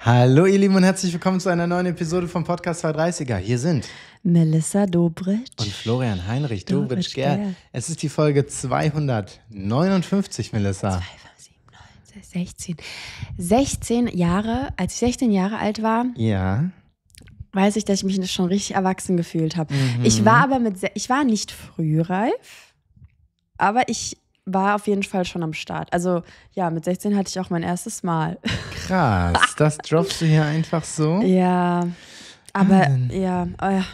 Hallo ihr Lieben und herzlich willkommen zu einer neuen Episode vom Podcast 230er. Hier sind Melissa Dobritsch und Florian Heinrich Dobritsch. Dobritsch es ist die Folge 259, Melissa. 2, 9, 16. 16 Jahre, als ich 16 Jahre alt war. Ja weiß ich, dass ich mich schon richtig erwachsen gefühlt habe. Mhm. Ich war aber mit, ich war nicht frühreif, aber ich war auf jeden Fall schon am Start. Also ja, mit 16 hatte ich auch mein erstes Mal. Krass, das droppst du hier einfach so? Ja, aber Mann. Ah. ja. Oh, ja.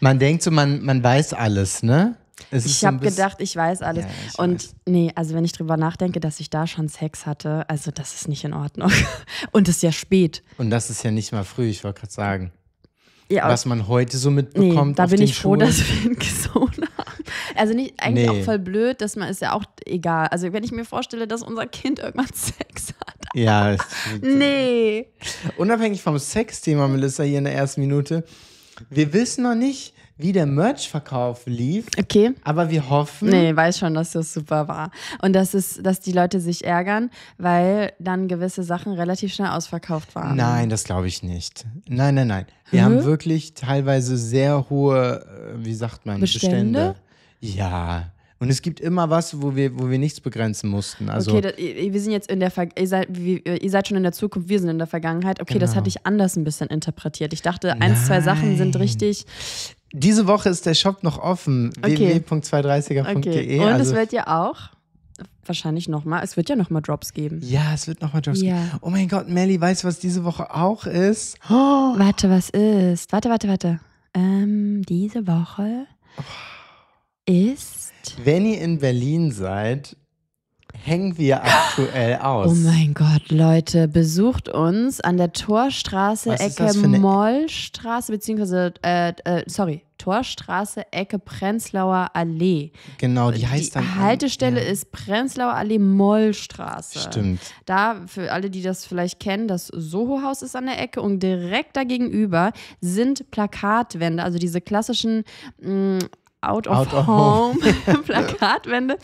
man denkt so, man, man weiß alles, ne? ich habe gedacht, ich weiß alles. Ja, ich und weiß. nee, also wenn ich drüber nachdenke, dass ich da schon Sex hatte, also das ist nicht in Ordnung. und es ist ja spät. Und das ist ja nicht mal früh, ich wollte gerade sagen. Ja, was man heute so mitbekommt. Nee, da bin ich froh, dass wir ihn gesunden also nicht eigentlich nee. auch voll blöd, dass man ist ja auch egal. Also wenn ich mir vorstelle, dass unser Kind irgendwann Sex hat. Ja. Ist, nee. Unabhängig vom Sex-Thema, Melissa, hier in der ersten Minute. Wir wissen noch nicht, wie der Merch-Verkauf lief. Okay. Aber wir hoffen. Nee, weiß schon, dass das super war. Und dass, es, dass die Leute sich ärgern, weil dann gewisse Sachen relativ schnell ausverkauft waren. Nein, das glaube ich nicht. Nein, nein, nein. Wir hm? haben wirklich teilweise sehr hohe, äh, wie sagt man, Bestände. Bestände. Ja. Und es gibt immer was, wo wir, wo wir nichts begrenzen mussten. Also okay, da, wir sind jetzt in der Ver ihr seid, ihr seid schon in der Zukunft, wir sind in der Vergangenheit. Okay, genau. das hatte genau. ich anders ein bisschen interpretiert. Ich dachte, Nein. eins, zwei Sachen sind richtig. Diese Woche ist der Shop noch offen. Okay. www.230er.de. Okay. Und also es wird ja auch wahrscheinlich nochmal, es wird ja nochmal Drops geben. Ja, es wird nochmal Drops ja. geben. Oh mein Gott, Melly, weißt du, was diese Woche auch ist? Oh. Warte, was ist? Warte, warte, warte. Ähm, diese Woche. Oh ist. Wenn ihr in Berlin seid, hängen wir aktuell oh aus. Oh mein Gott, Leute, besucht uns an der Torstraße, Was Ecke Mollstraße, beziehungsweise, äh, äh, sorry, Torstraße, Ecke Prenzlauer Allee. Genau, die heißt die dann. Haltestelle ja. ist Prenzlauer Allee Mollstraße. Stimmt. Da, für alle, die das vielleicht kennen, das Soho-Haus ist an der Ecke und direkt dagegenüber sind Plakatwände, also diese klassischen mh, mm, Out of, Out of Home, home. Plakatwände.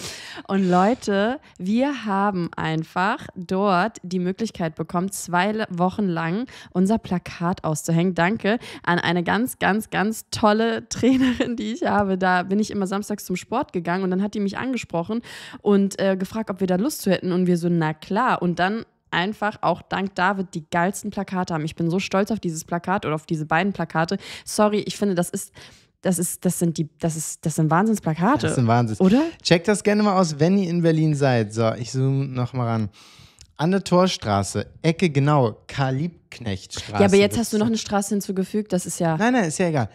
Und Leute, wir haben einfach dort die Möglichkeit bekommen, zwei Wochen lang unser Plakat auszuhängen. Danke an eine ganz, ganz, ganz tolle Trainerin, die ich habe. Da bin ich immer samstags zum Sport gegangen und dann hat die mich angesprochen und äh, gefragt, ob wir da Lust zu hätten. Und wir so, na klar. Und dann einfach auch dank David die geilsten Plakate haben. Ich bin so stolz auf dieses Plakat oder auf diese beiden Plakate. Sorry, ich finde, das ist das ist, das sind die, das ist, das sind Wahnsinnsplakate. Das sind Wahnsinns. Oder? Checkt das gerne mal aus, wenn ihr in Berlin seid. So, ich zoome nochmal ran. An der Torstraße, Ecke genau, karl liebknecht Ja, aber jetzt hast du noch eine Straße hinzugefügt, das ist ja. Nein, nein, ist ja egal.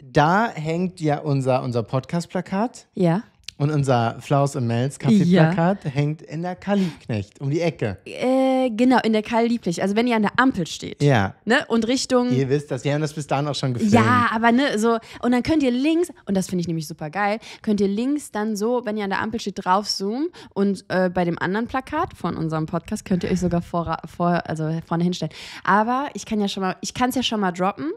Da hängt ja unser, unser Podcast-Plakat. Ja. Und unser Flaus und Melz Kaffeeplakat ja. hängt in der Karl Liebknecht um die Ecke. Äh, genau, in der Karl Liebknecht. Also wenn ihr an der Ampel steht. Ja. Ne? Und Richtung. Ihr wisst das, wir haben das bis dahin auch schon gefilmt. Ja, aber ne, so. Und dann könnt ihr links, und das finde ich nämlich super geil, könnt ihr links dann so, wenn ihr an der Ampel steht, draufzoomen. Und äh, bei dem anderen Plakat von unserem Podcast könnt ihr euch sogar vor, vor, also vorne hinstellen. Aber ich kann ja schon mal, ich kann es ja schon mal droppen.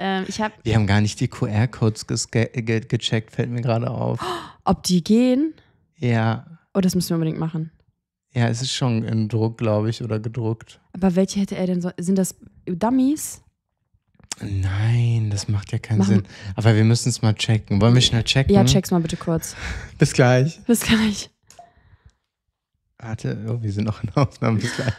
Ähm, ich habe. Wir haben gar nicht die QR-Codes ge gecheckt, fällt mir gerade auf. Ob die gehen? Ja. Oh, das müssen wir unbedingt machen. Ja, es ist schon in Druck, glaube ich, oder gedruckt. Aber welche hätte er denn so? Sind das Dummies? Nein, das macht ja keinen Machen. Sinn. Aber wir müssen es mal checken. Wollen wir schnell checken? Ja, check's mal bitte kurz. Bis gleich. Bis gleich. Warte, oh, wir sind noch in Aufnahme. Bis gleich.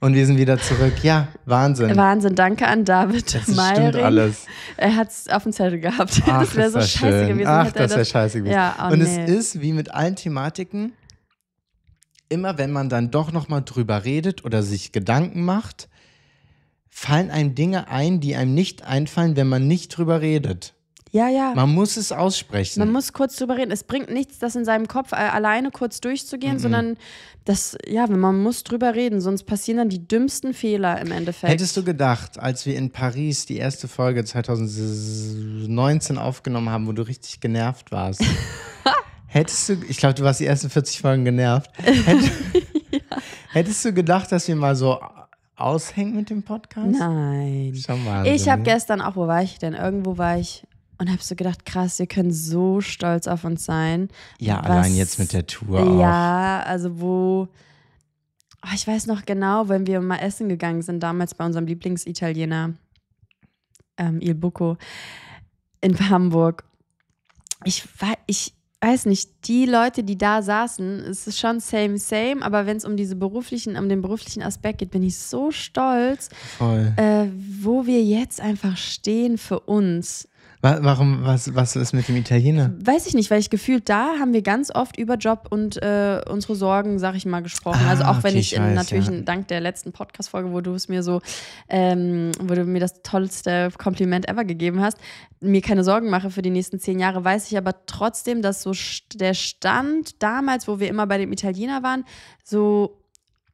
Und wir sind wieder zurück. Ja, Wahnsinn. Wahnsinn. Danke an David das Stimmt alles. Er hat es auf dem Zettel gehabt. Ach, das wäre so scheiße schön. gewesen. Ach, das wäre scheiße gewesen. Ja, oh und nee. es ist wie mit allen Thematiken, immer wenn man dann doch nochmal drüber redet oder sich Gedanken macht, fallen einem Dinge ein, die einem nicht einfallen, wenn man nicht drüber redet. Ja, ja. Man muss es aussprechen. Man muss kurz drüber reden. Es bringt nichts, das in seinem Kopf äh, alleine kurz durchzugehen, mhm. sondern das, ja, man muss drüber reden, sonst passieren dann die dümmsten Fehler im Endeffekt. Hättest du gedacht, als wir in Paris die erste Folge 2019 aufgenommen haben, wo du richtig genervt warst? hättest du, ich glaube, du warst die ersten 40 Folgen genervt. Hätt, ja. Hättest du gedacht, dass wir mal so aushängen mit dem Podcast? Nein. Schon mal. Ich habe gestern auch, wo war ich denn? Irgendwo war ich und habe so gedacht, krass, wir können so stolz auf uns sein. Ja, was, allein jetzt mit der Tour. Auch. Ja, also wo, oh, ich weiß noch genau, wenn wir mal essen gegangen sind, damals bei unserem Lieblingsitaliener, ähm, Il Bucco, in Hamburg. Ich, ich weiß nicht, die Leute, die da saßen, es ist schon same, same, aber wenn es um diese beruflichen, um den beruflichen Aspekt geht, bin ich so stolz, äh, wo wir jetzt einfach stehen für uns. Warum, was, was ist mit dem Italiener? Weiß ich nicht, weil ich gefühlt, da haben wir ganz oft über Job und äh, unsere Sorgen, sag ich mal, gesprochen. Also ah, also auch okay, wenn ich, in, weiß, natürlich ja. dank der letzten Podcast-Folge, wo du es mir so, ähm, wo du mir das tollste Kompliment ever gegeben hast, mir keine Sorgen mache für die nächsten zehn Jahre, weiß ich aber trotzdem, dass so der Stand damals, wo wir immer bei dem Italiener waren, so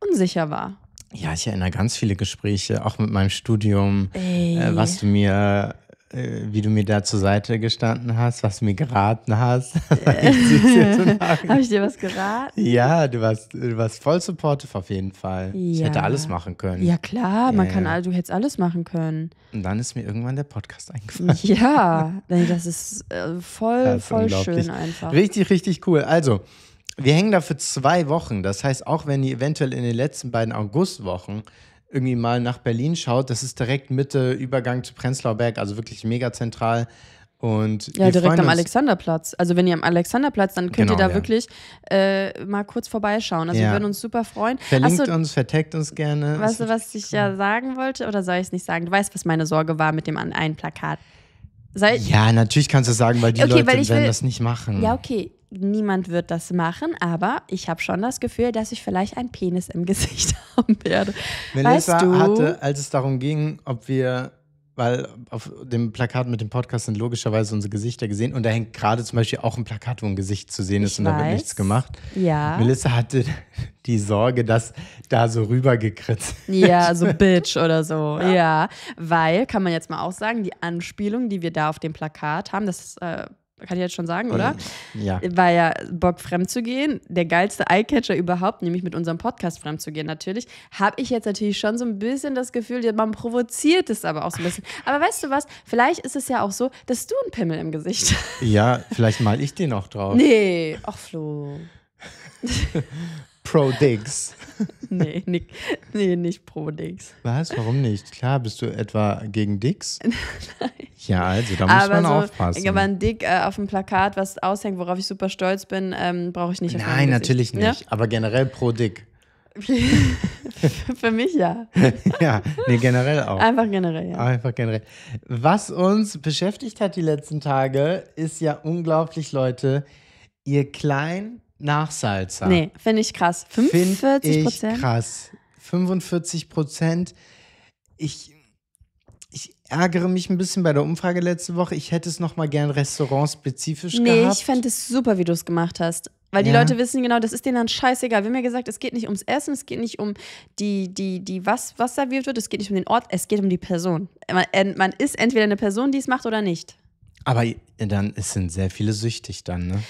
unsicher war. Ja, ich erinnere ganz viele Gespräche, auch mit meinem Studium, äh, was du mir äh, wie du mir da zur Seite gestanden hast, was du mir geraten hast. Habe ich dir was geraten? Ja, du warst, du warst voll supportive auf jeden Fall. Ja. Ich hätte alles machen können. Ja, klar, man ja, kann, ja. du hättest alles machen können. Und dann ist mir irgendwann der Podcast eingefallen. Ja, das ist äh, voll, das ist voll schön einfach. Richtig, richtig cool. Also, wir hängen da für zwei Wochen. Das heißt, auch wenn ihr eventuell in den letzten beiden Augustwochen irgendwie mal nach Berlin schaut, das ist direkt Mitte Übergang zu Prenzlauer Berg, also wirklich mega zentral. Und ja, direkt am Alexanderplatz. Also wenn ihr am Alexanderplatz, dann könnt genau, ihr da ja. wirklich äh, mal kurz vorbeischauen. Also ja. wir würden uns super freuen. Verlinkt Achso, uns, verteckt uns gerne. Weißt du, was ich ja sagen wollte oder soll ich es nicht sagen? Du weißt, was meine Sorge war mit dem einen Plakat. Sei ja, natürlich kannst du sagen, weil die okay, Leute weil werden will, das nicht machen. Ja, okay niemand wird das machen, aber ich habe schon das Gefühl, dass ich vielleicht einen Penis im Gesicht haben werde. Melissa weißt du? hatte, als es darum ging, ob wir, weil auf dem Plakat mit dem Podcast sind logischerweise unsere Gesichter gesehen und da hängt gerade zum Beispiel auch ein Plakat, wo ein Gesicht zu sehen ist ich und weiß. da wird nichts gemacht. Ja. Melissa hatte die Sorge, dass da so rübergekritzt Ja, so Bitch oder so. Ja. ja. weil, kann man jetzt mal auch sagen, die Anspielung, die wir da auf dem Plakat haben, das ist. Äh, kann ich jetzt schon sagen, äh, oder? Ja. War ja Bock, fremd zu gehen. Der geilste Eyecatcher überhaupt, nämlich mit unserem Podcast fremd zu gehen, natürlich. Habe ich jetzt natürlich schon so ein bisschen das Gefühl, man provoziert es aber auch so ein bisschen. Aber weißt du was? Vielleicht ist es ja auch so, dass du einen Pimmel im Gesicht hast. Ja, vielleicht mal ich den auch drauf. Nee, ach Flo. Pro Dicks. nee, nicht, nee, nicht pro Dicks. Was? Warum nicht? Klar, bist du etwa gegen Dicks? Nein. Ja, also da muss aber man so, aufpassen. Aber ein Dick äh, auf dem Plakat, was aushängt, worauf ich super stolz bin, ähm, brauche ich nicht. Nein, natürlich nicht. Ja? Aber generell pro Dick. Für mich ja. ja, nee, generell auch. Einfach generell, ja. Einfach generell. Was uns beschäftigt hat die letzten Tage, ist ja unglaublich, Leute, ihr klein Nachsalzer. Nee, finde ich krass. 45 Prozent? krass. 45 Prozent. Ich, ich ärgere mich ein bisschen bei der Umfrage letzte Woche. Ich hätte es nochmal gern restaurantspezifisch nee, gehabt. Nee, ich fände es super, wie du es gemacht hast. Weil ja. die Leute wissen genau, das ist denen dann scheißegal. Wir haben ja gesagt, es geht nicht ums Essen, es geht nicht um die, die, die was, was serviert wird, es geht nicht um den Ort, es geht um die Person. Man, man ist entweder eine Person, die es macht oder nicht. Aber äh, dann sind sehr viele süchtig dann, ne?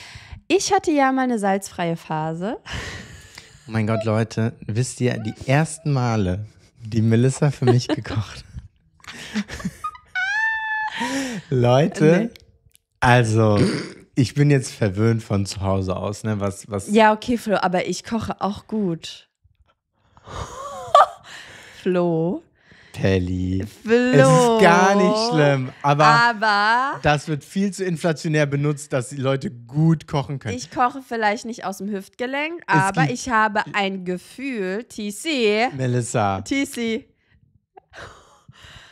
Ich hatte ja mal eine salzfreie Phase. Oh mein Gott, Leute, wisst ihr, die ersten Male, die Melissa für mich gekocht hat. Leute, nee. also ich bin jetzt verwöhnt von zu Hause aus, ne? Was, was? Ja, okay, Flo, aber ich koche auch gut. Flo, Pelli. Flo. Es ist gar nicht schlimm. Aber, aber, das wird viel zu inflationär benutzt, dass die Leute gut kochen können. Ich koche vielleicht nicht aus dem Hüftgelenk, es aber ich habe ein Gefühl, TC. Melissa. TC.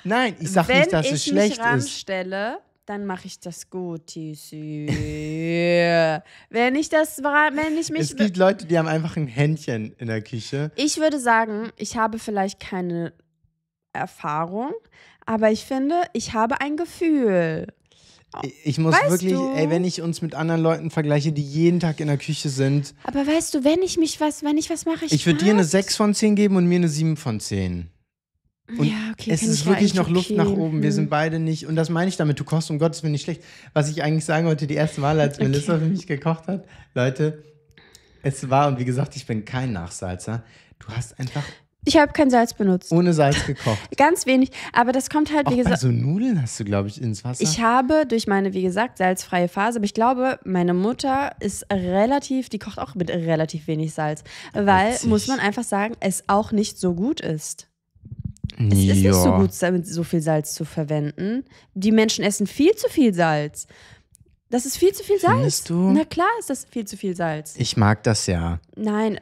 Nein, ich sage nicht, dass es schlecht mich ranstelle, ist dann mache ich das gut, TC. wenn ich das wenn ich mich. Es gibt Leute, die haben einfach ein Händchen in der Küche. Ich würde sagen, ich habe vielleicht keine Erfahrung, aber ich finde, ich habe ein Gefühl. Ich muss weißt wirklich, du? ey, wenn ich uns mit anderen Leuten vergleiche, die jeden Tag in der Küche sind. Aber weißt du, wenn ich mich was, wenn ich was mache, ich. Ich würde dir eine 6 von 10 geben und mir eine 7 von 10. Und ja, okay, es ist wirklich noch okay. Luft nach oben. Wir sind hm. beide nicht, und das meine ich damit, du kochst um Gottes Willen nicht schlecht. Was ich eigentlich sagen wollte, die erste Mal, als okay. Melissa für mich gekocht hat, Leute, es war, und wie gesagt, ich bin kein Nachsalzer, du hast einfach ich habe kein Salz benutzt. Ohne Salz gekocht. Ganz wenig. Aber das kommt halt, wie gesagt. Also Nudeln hast du, glaube ich, ins Wasser. Ich habe durch meine, wie gesagt, salzfreie Phase, aber ich glaube, meine Mutter ist relativ, die kocht auch mit relativ wenig Salz. Weil, Witzig. muss man einfach sagen, es auch nicht so gut ist. Es ja. ist nicht so gut, damit so viel Salz zu verwenden. Die Menschen essen viel zu viel Salz. Das ist viel zu viel Salz. Findest du? Na klar ist das viel zu viel Salz. Ich mag das ja. Nein,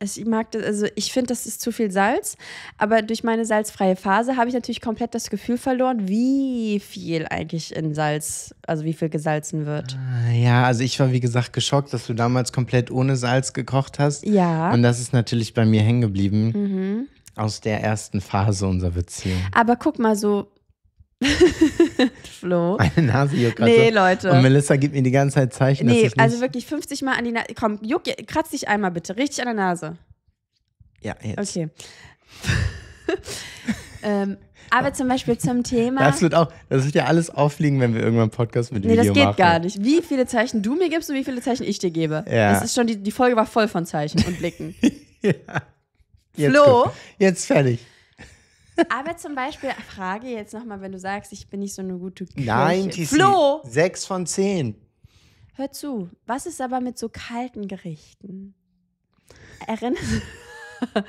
ich mag das, also ich finde, das ist zu viel Salz, aber durch meine salzfreie Phase habe ich natürlich komplett das Gefühl verloren, wie viel eigentlich in Salz, also wie viel gesalzen wird. Ah, ja, also ich war wie gesagt geschockt, dass du damals komplett ohne Salz gekocht hast. Ja. Und das ist natürlich bei mir hängen geblieben. Mhm. Aus der ersten Phase unserer Beziehung. Aber guck mal, so Flo. Meine Nase juckt gerade. Nee, so. Leute. Und Melissa gibt mir die ganze Zeit Zeichen. Nee, also wirklich 50 Mal an die Nase. Komm, juck, kratz dich einmal bitte. Richtig an der Nase. Ja, jetzt. Okay. ähm, aber zum Beispiel zum Thema. Das wird auch, das wird ja alles auffliegen, wenn wir irgendwann einen Podcast mit nee, Video machen. Nee, das geht machen. gar nicht. Wie viele Zeichen du mir gibst und wie viele Zeichen ich dir gebe. Ja. Das ist schon, die, die Folge war voll von Zeichen und Blicken. ja. Jetzt Flo. Komm. Jetzt fertig. Aber zum Beispiel, Frage jetzt nochmal, wenn du sagst, ich bin nicht so eine gute Köchin. Nein, TC, Flo! Sechs von zehn. Hör zu, was ist aber mit so kalten Gerichten? Erinnerst du?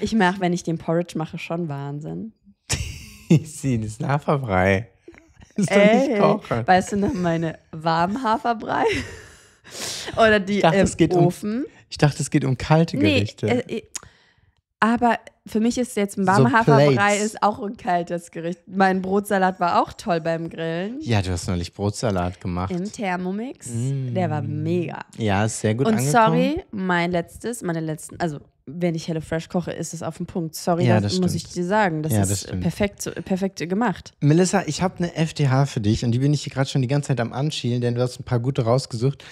Ich mache, wenn ich den Porridge mache, schon Wahnsinn. TC, das ist ein Haferbrei. Das ist Ey, doch nicht kochen. Weißt du noch meine warmen Haferbrei? Oder die ich dachte, im äh, Ofen? Um, ich dachte, es geht um kalte Gerichte. Nee, äh, äh aber für mich ist jetzt ein warmer so Haferbrei ist auch ein kaltes Gericht. Mein Brotsalat war auch toll beim Grillen. Ja, du hast neulich Brotsalat gemacht. Im Thermomix. Mm. Der war mega. Ja, ist sehr gut Und angekommen. sorry, mein letztes, meine letzten, also wenn ich HelloFresh koche, ist es auf dem Punkt. Sorry, ja, das, das muss ich dir sagen. Das, ja, ist stimmt. perfekt, perfekt gemacht. Melissa, ich habe eine FTH für dich und die bin ich hier gerade schon die ganze Zeit am Anschielen, denn du hast ein paar gute rausgesucht.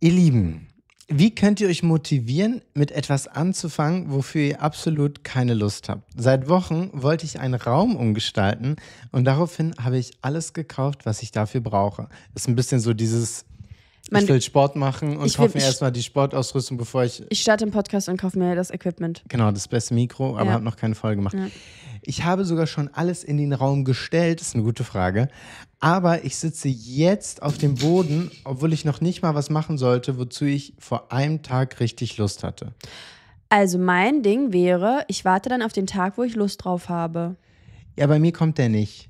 Ihr Lieben, wie könnt ihr euch motivieren, mit etwas anzufangen, wofür ihr absolut keine Lust habt? Seit Wochen wollte ich einen Raum umgestalten und daraufhin habe ich alles gekauft, was ich dafür brauche. Das ist ein bisschen so dieses, Man, ich will Sport machen und kaufe mir erstmal die Sportausrüstung, bevor ich Ich starte den Podcast und kaufe mir das Equipment. Genau, das beste Mikro, aber Ja. habe noch keine Folge gemacht. Ja. Ich habe sogar schon alles in den Raum gestellt, ist eine gute Frage. Aber ich sitze jetzt auf dem Boden, obwohl ich noch nicht mal was machen sollte, wozu ich vor einem Tag richtig Lust hatte. Also mein Ding wäre, ich warte dann auf den Tag, wo ich Lust drauf habe. Ja, bei mir kommt der nicht.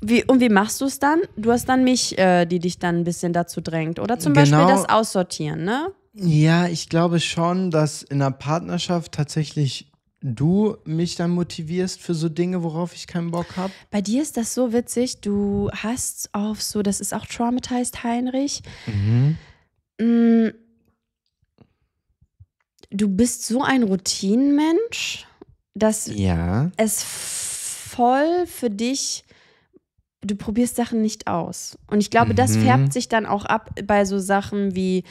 Wie, und wie machst du es dann? Du hast dann mich, äh, die dich dann ein bisschen dazu drängt. Oder zum genau. Beispiel das Aussortieren, ne? Ja, ich glaube schon, dass in einer Partnerschaft tatsächlich du mich dann motivierst für so Dinge, worauf ich keinen Bock habe. Bei dir ist das so witzig. Du hast auf so, das ist auch traumatized Heinrich. Mhm. Mm. Du bist so ein Routinenmensch, dass ja. es voll für dich du probierst Sachen nicht aus. Und ich glaube, das mhm. färbt sich dann auch ab bei so Sachen wie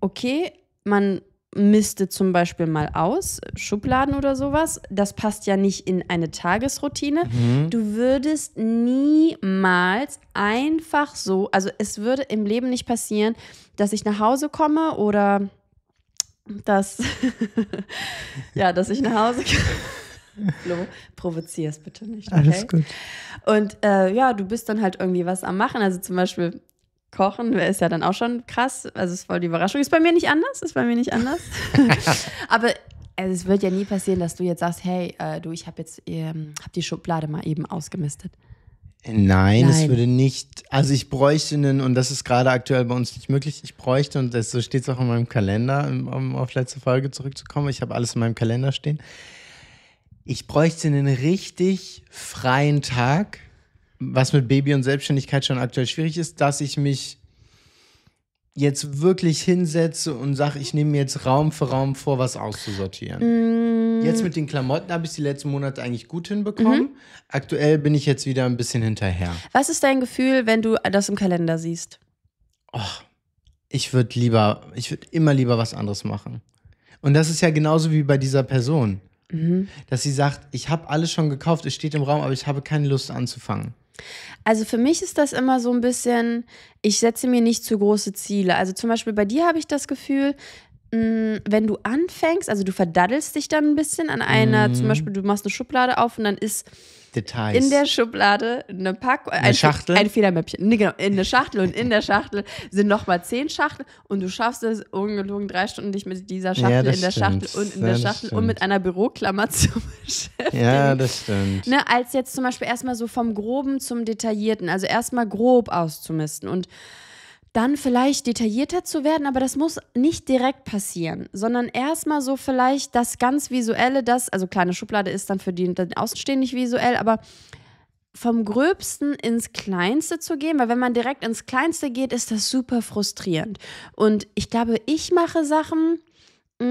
okay, man misste zum Beispiel mal aus, Schubladen oder sowas. Das passt ja nicht in eine Tagesroutine. Mhm. Du würdest niemals einfach so, also es würde im Leben nicht passieren, dass ich nach Hause komme oder dass, ja, dass ich nach Hause komme. Flo, provozier's bitte nicht. Okay? Alles gut. Und äh, ja, du bist dann halt irgendwie was am Machen. Also zum Beispiel, kochen ist ja dann auch schon krass. Also es ist voll die Überraschung. Ist bei mir nicht anders, ist bei mir nicht anders. Aber also es wird ja nie passieren, dass du jetzt sagst, hey, äh, du, ich habe jetzt ähm, hab die Schublade mal eben ausgemistet. Nein, es würde nicht. Also ich bräuchte einen, und das ist gerade aktuell bei uns nicht möglich, ich bräuchte, und das, so steht es auch in meinem Kalender, um auf letzte Folge zurückzukommen, ich habe alles in meinem Kalender stehen. Ich bräuchte einen richtig freien Tag, was mit Baby und Selbstständigkeit schon aktuell schwierig ist, dass ich mich jetzt wirklich hinsetze und sage, ich nehme mir jetzt Raum für Raum vor, was auszusortieren. Mm. Jetzt mit den Klamotten habe ich die letzten Monate eigentlich gut hinbekommen. Mhm. Aktuell bin ich jetzt wieder ein bisschen hinterher. Was ist dein Gefühl, wenn du das im Kalender siehst? Och, ich würde lieber, ich würde immer lieber was anderes machen. Und das ist ja genauso wie bei dieser Person, mhm. dass sie sagt, ich habe alles schon gekauft, es steht im Raum, aber ich habe keine Lust anzufangen. Also für mich ist das immer so ein bisschen, ich setze mir nicht zu große Ziele. Also zum Beispiel bei dir habe ich das Gefühl, mm, wenn du anfängst, also du verdaddelst dich dann ein bisschen an einer, mm. zum mhm. Beispiel du machst eine Schublade auf und dann ist Details. In der Schublade eine Packung, ein, Schachtel, ein Federmäppchen. Nee, genau, in der Schachtel und in der Schachtel sind nochmal zehn Schachteln und du schaffst es ungelogen drei Stunden dich mit dieser Schachtel ja, in der stimmt. Schachtel und in ja, der Schachtel stimmt. und mit einer Büroklammer zu beschäftigen. Ja, das stimmt. Ne, als jetzt zum Beispiel erstmal so vom Groben zum Detaillierten, also erstmal grob auszumisten und dann vielleicht detaillierter zu werden, aber das muss nicht direkt passieren, sondern erstmal so vielleicht das ganz visuelle, das, also kleine Schublade ist dann für die, den Außenstehenden nicht visuell, aber vom Gröbsten ins Kleinste zu gehen, weil wenn man direkt ins Kleinste geht, ist das super frustrierend. Und ich glaube, ich mache Sachen, mh,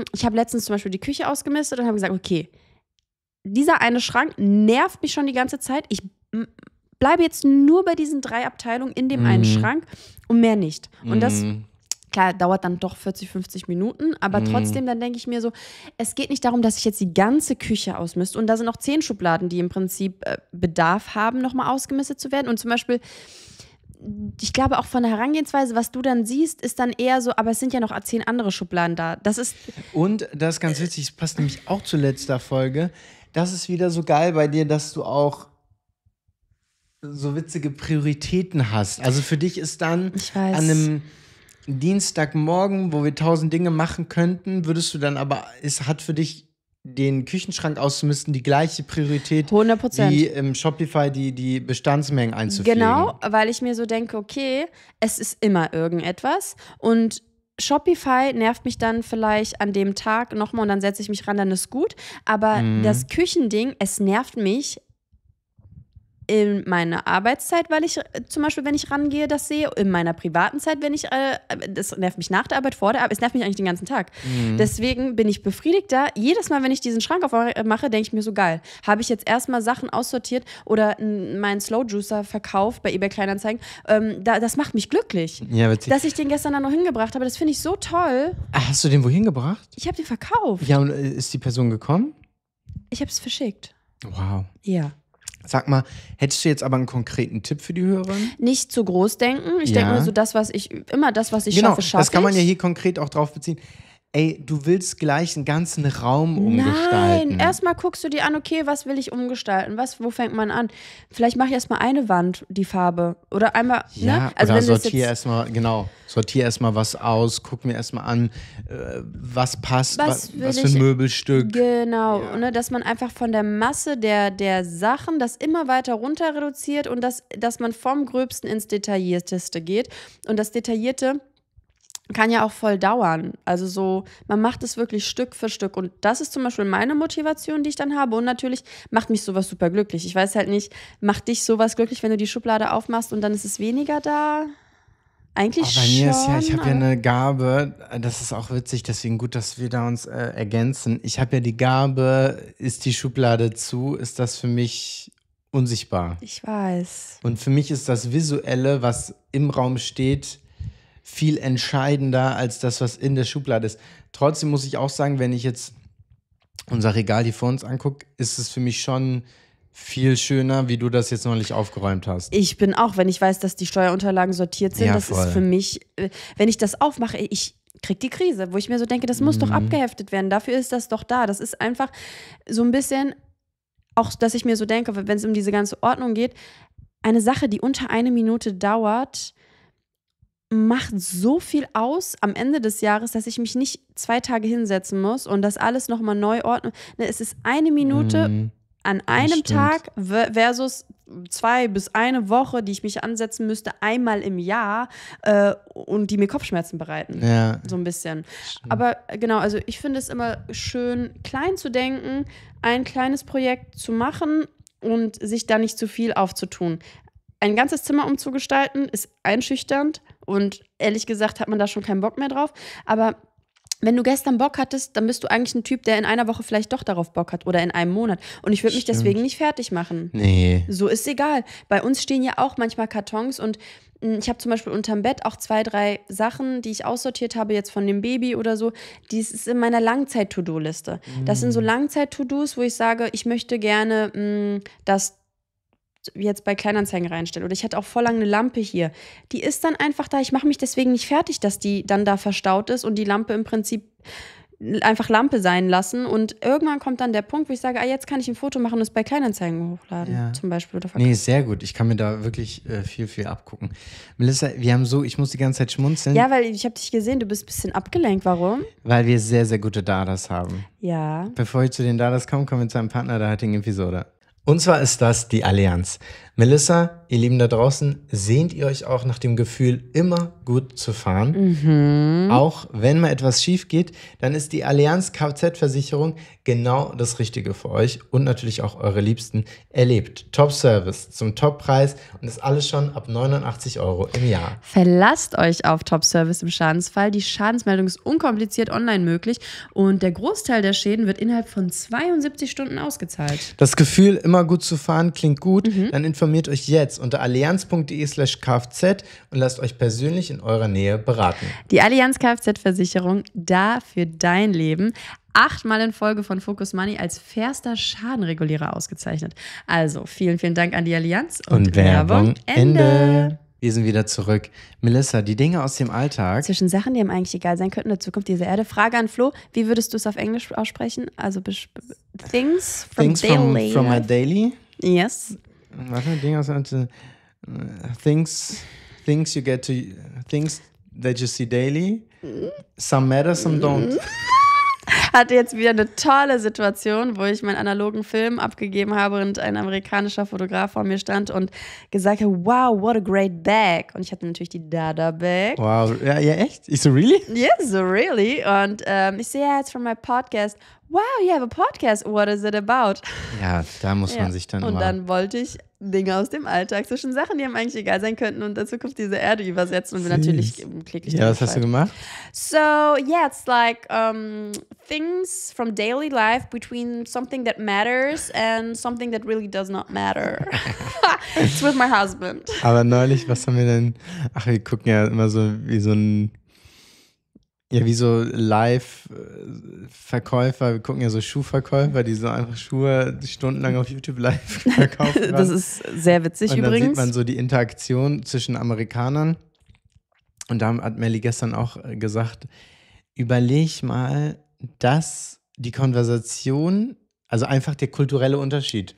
mm, ich habe letztens zum Beispiel die Küche ausgemistet und habe gesagt, okay, dieser eine Schrank nervt mich schon die ganze Zeit, ich mm, bleibe jetzt nur bei diesen drei Abteilungen in dem mhm. einen Schrank und mehr nicht. Und das mhm. klar, dauert dann doch 40, 50 Minuten, aber mm. trotzdem, dann denke ich mir so, es geht nicht darum, dass ich jetzt die ganze Küche ausmisst und da sind auch zehn Schubladen, die im Prinzip äh, Bedarf haben, nochmal ausgemistet zu werden und zum Beispiel ich glaube auch von der Herangehensweise, was du dann siehst, ist dann eher so, aber es sind ja noch zehn andere Schubladen da. Das ist. Und das ist ganz witzig, es passt nämlich auch zu letzter Folge. Das ist wieder so geil bei dir, dass du auch so witzige Prioritäten hast. Also für dich ist dann an einem Dienstagmorgen, wo wir tausend Dinge machen könnten, würdest du dann aber, es hat für dich den Küchenschrank auszumisten, die gleiche Priorität 100%. wie im Shopify die, die Bestandsmengen einzuführen. Genau, weil ich mir so denke, okay, es ist immer irgendetwas und Shopify nervt mich dann vielleicht an dem Tag nochmal und dann setze ich mich ran, dann ist gut. Aber mhm. das Küchending, es nervt mich in meiner Arbeitszeit, weil ich äh, zum Beispiel, wenn ich rangehe, das sehe, in meiner privaten Zeit, wenn ich, äh, äh, das nervt mich nach der Arbeit, vor der Arbeit, es nervt mich eigentlich den ganzen Tag. Mhm. Deswegen bin ich befriedigter. Jedes Mal, wenn ich diesen Schrank aufmache, äh, denke ich mir so geil. Habe ich jetzt erstmal Sachen aussortiert oder meinen Slow Juicer verkauft bei eBay Kleinanzeigen. Ähm, da, das macht mich glücklich. Ja, dass ich den gestern dann noch hingebracht habe, das finde ich so toll. Ah, hast du den wohin gebracht? Ich habe den verkauft. Ja, und ist die Person gekommen? Ich habe es verschickt. Wow. Ja. Sag mal, hättest du jetzt aber einen konkreten Tipp für die Hörerin? Nicht zu groß denken. Ich ja. denke nur so das, was ich immer das, was ich genau, schaffe, schaffe. Das kann man ja hier konkret auch drauf beziehen ey, du willst gleich einen ganzen Raum umgestalten. Nein, erstmal guckst du dir an, okay, was will ich umgestalten? Was, wo fängt man an? Vielleicht mache ich erstmal eine Wand, die Farbe. Oder einmal, ne? ja, ne? Also oder sortiere erstmal, genau, sortiere erstmal was aus, guck mir erstmal an, äh, was passt, was, was, was für ein ich, Möbelstück. Genau, ja. ne, dass man einfach von der Masse der, der Sachen das immer weiter runter reduziert und das, dass man vom Gröbsten ins Detaillierteste geht. Und das Detaillierte kann ja auch voll dauern. Also so, man macht es wirklich Stück für Stück. Und das ist zum Beispiel meine Motivation, die ich dann habe. Und natürlich macht mich sowas super glücklich. Ich weiß halt nicht, macht dich sowas glücklich, wenn du die Schublade aufmachst und dann ist es weniger da? Eigentlich oh, bei schon. Bei mir ist ja, ich habe ja eine Gabe, das ist auch witzig, deswegen gut, dass wir da uns äh, ergänzen. Ich habe ja die Gabe, ist die Schublade zu, ist das für mich unsichtbar. Ich weiß. Und für mich ist das Visuelle, was im Raum steht, viel entscheidender als das, was in der Schublade ist. Trotzdem muss ich auch sagen, wenn ich jetzt unser Regal hier vor uns angucke, ist es für mich schon viel schöner, wie du das jetzt neulich aufgeräumt hast. Ich bin auch, wenn ich weiß, dass die Steuerunterlagen sortiert sind, ja, das ist für mich, äh, wenn ich das aufmache, ich kriege die Krise, wo ich mir so denke, das muss mhm. doch abgeheftet werden, dafür ist das doch da. Das ist einfach so ein bisschen, auch dass ich mir so denke, wenn es um diese ganze Ordnung geht, eine Sache, die unter eine Minute dauert, macht so viel aus am Ende des Jahres, dass ich mich nicht zwei Tage hinsetzen muss und das alles nochmal neu ordnen. Ne, es ist eine Minute mm, an einem Tag versus zwei bis eine Woche, die ich mich ansetzen müsste, einmal im Jahr äh, und die mir Kopfschmerzen bereiten. Ja. So ein bisschen. Stimmt. Aber äh, genau, also ich finde es immer schön, klein zu denken, ein kleines Projekt zu machen und sich da nicht zu viel aufzutun ein ganzes Zimmer umzugestalten ist einschüchternd, und ehrlich gesagt hat man da schon keinen Bock mehr drauf. Aber wenn du gestern Bock hattest, dann bist du eigentlich ein Typ, der in einer Woche vielleicht doch darauf Bock hat oder in einem Monat. Und ich würde mich deswegen nicht fertig machen. Nee. So ist egal. Bei uns stehen ja auch manchmal Kartons und hm, ich habe zum Beispiel unterm Bett auch zwei, drei Sachen, die ich aussortiert habe, jetzt von dem Baby oder so. Die ist in meiner Langzeit-To-Do-Liste. Das sind so hm. Langzeit-To-Dos, wo ich sage, ich möchte gerne mh, hm, das jetzt bei Kleinanzeigen reinstellen. Oder ich hatte auch voll lang eine Lampe hier. Die ist dann einfach da. Ich mache mich deswegen nicht fertig, dass die dann da verstaut ist und die Lampe im Prinzip einfach Lampe sein lassen. Und irgendwann kommt dann der Punkt, wo ich sage, ah, jetzt kann ich ein Foto machen und es bei Kleinanzeigen hochladen, ja. zum Beispiel. Oder nee, sehr gut. Ich kann mir da wirklich äh, viel, viel abgucken. Melissa, wir haben so, ich muss die ganze Zeit schmunzeln. Ja, weil ich habe dich gesehen, du bist ein bisschen abgelenkt. Warum? Weil wir sehr, sehr gute Dadas haben. Ja. Bevor ich zu den Dadas komme, kommen wir zu einem Partner der heutigen Episode. Und zwar ist das die Allianz. Melissa ihr Lieben da draußen, sehnt ihr euch auch nach dem Gefühl, immer gut zu fahren? Mhm. Auch wenn mal etwas schief geht, dann ist die Allianz Kfz-Versicherung genau das Richtige für euch und natürlich auch eure Liebsten. Erlebt Top-Service zum Top-Preis und ist alles schon ab 89 Euro im Jahr. Verlasst euch auf Top-Service im Schadensfall. Die Schadensmeldung ist unkompliziert online möglich und der Großteil der Schäden wird innerhalb von 72 Stunden ausgezahlt. Das Gefühl, immer gut zu fahren, klingt gut. Mhm. Dann informiert euch jetzt unter allianz.de/slash kfz und lasst euch persönlich in eurer Nähe beraten. Die Allianz Kfz-Versicherung da für dein Leben achtmal in Folge von Focus Money als fairster Schadenregulierer ausgezeichnet. Also vielen, vielen Dank an die Allianz und, und Werbung, Werbung Ende. Ende. Wir sind wieder zurück. Melissa, die Dinge aus dem Alltag. Zwischen Sachen, die ihm eigentlich egal sein könnten, der Zukunft dieser Erde. Frage an Flo: Wie würdest du es auf Englisch aussprechen? Also Things from, things daily. From, from my daily. Yes. Was für ein Ding aus äh, äh, Things, things you get to, things that you see daily. Some matter, some don't. Hatte jetzt wieder eine tolle Situation, wo ich meinen analogen Film abgegeben habe und ein amerikanischer Fotograf vor mir stand und gesagt hat, wow, what a great bag. Und ich hatte natürlich die Dada Bag. Wow, ja, ja echt? Ich so, really? Yeah, so really. Und ähm, ich so, yeah, it's from my podcast wow, you have a podcast, what is it about? Ja, da muss ja. man sich dann. Und immer dann wollte ich Dinge aus dem Alltag zwischen Sachen, die einem eigentlich egal sein könnten und in Zukunft diese Erde übersetzen. Und Süß. natürlich ähm, klicke ich Ja, was hast du gemacht? So, yeah, it's like um, things from daily life between something that matters and something that really does not matter. it's with my husband. Aber neulich, was haben wir denn? Ach, wir gucken ja immer so wie so ein ja, wie so Live-Verkäufer, wir gucken ja so Schuhverkäufer, die so einfach Schuhe stundenlang auf YouTube live verkaufen. das ist sehr witzig und dann übrigens. Dann sieht man so die Interaktion zwischen Amerikanern. Und da hat Melly gestern auch gesagt, überleg mal, dass die Konversation, also einfach der kulturelle Unterschied.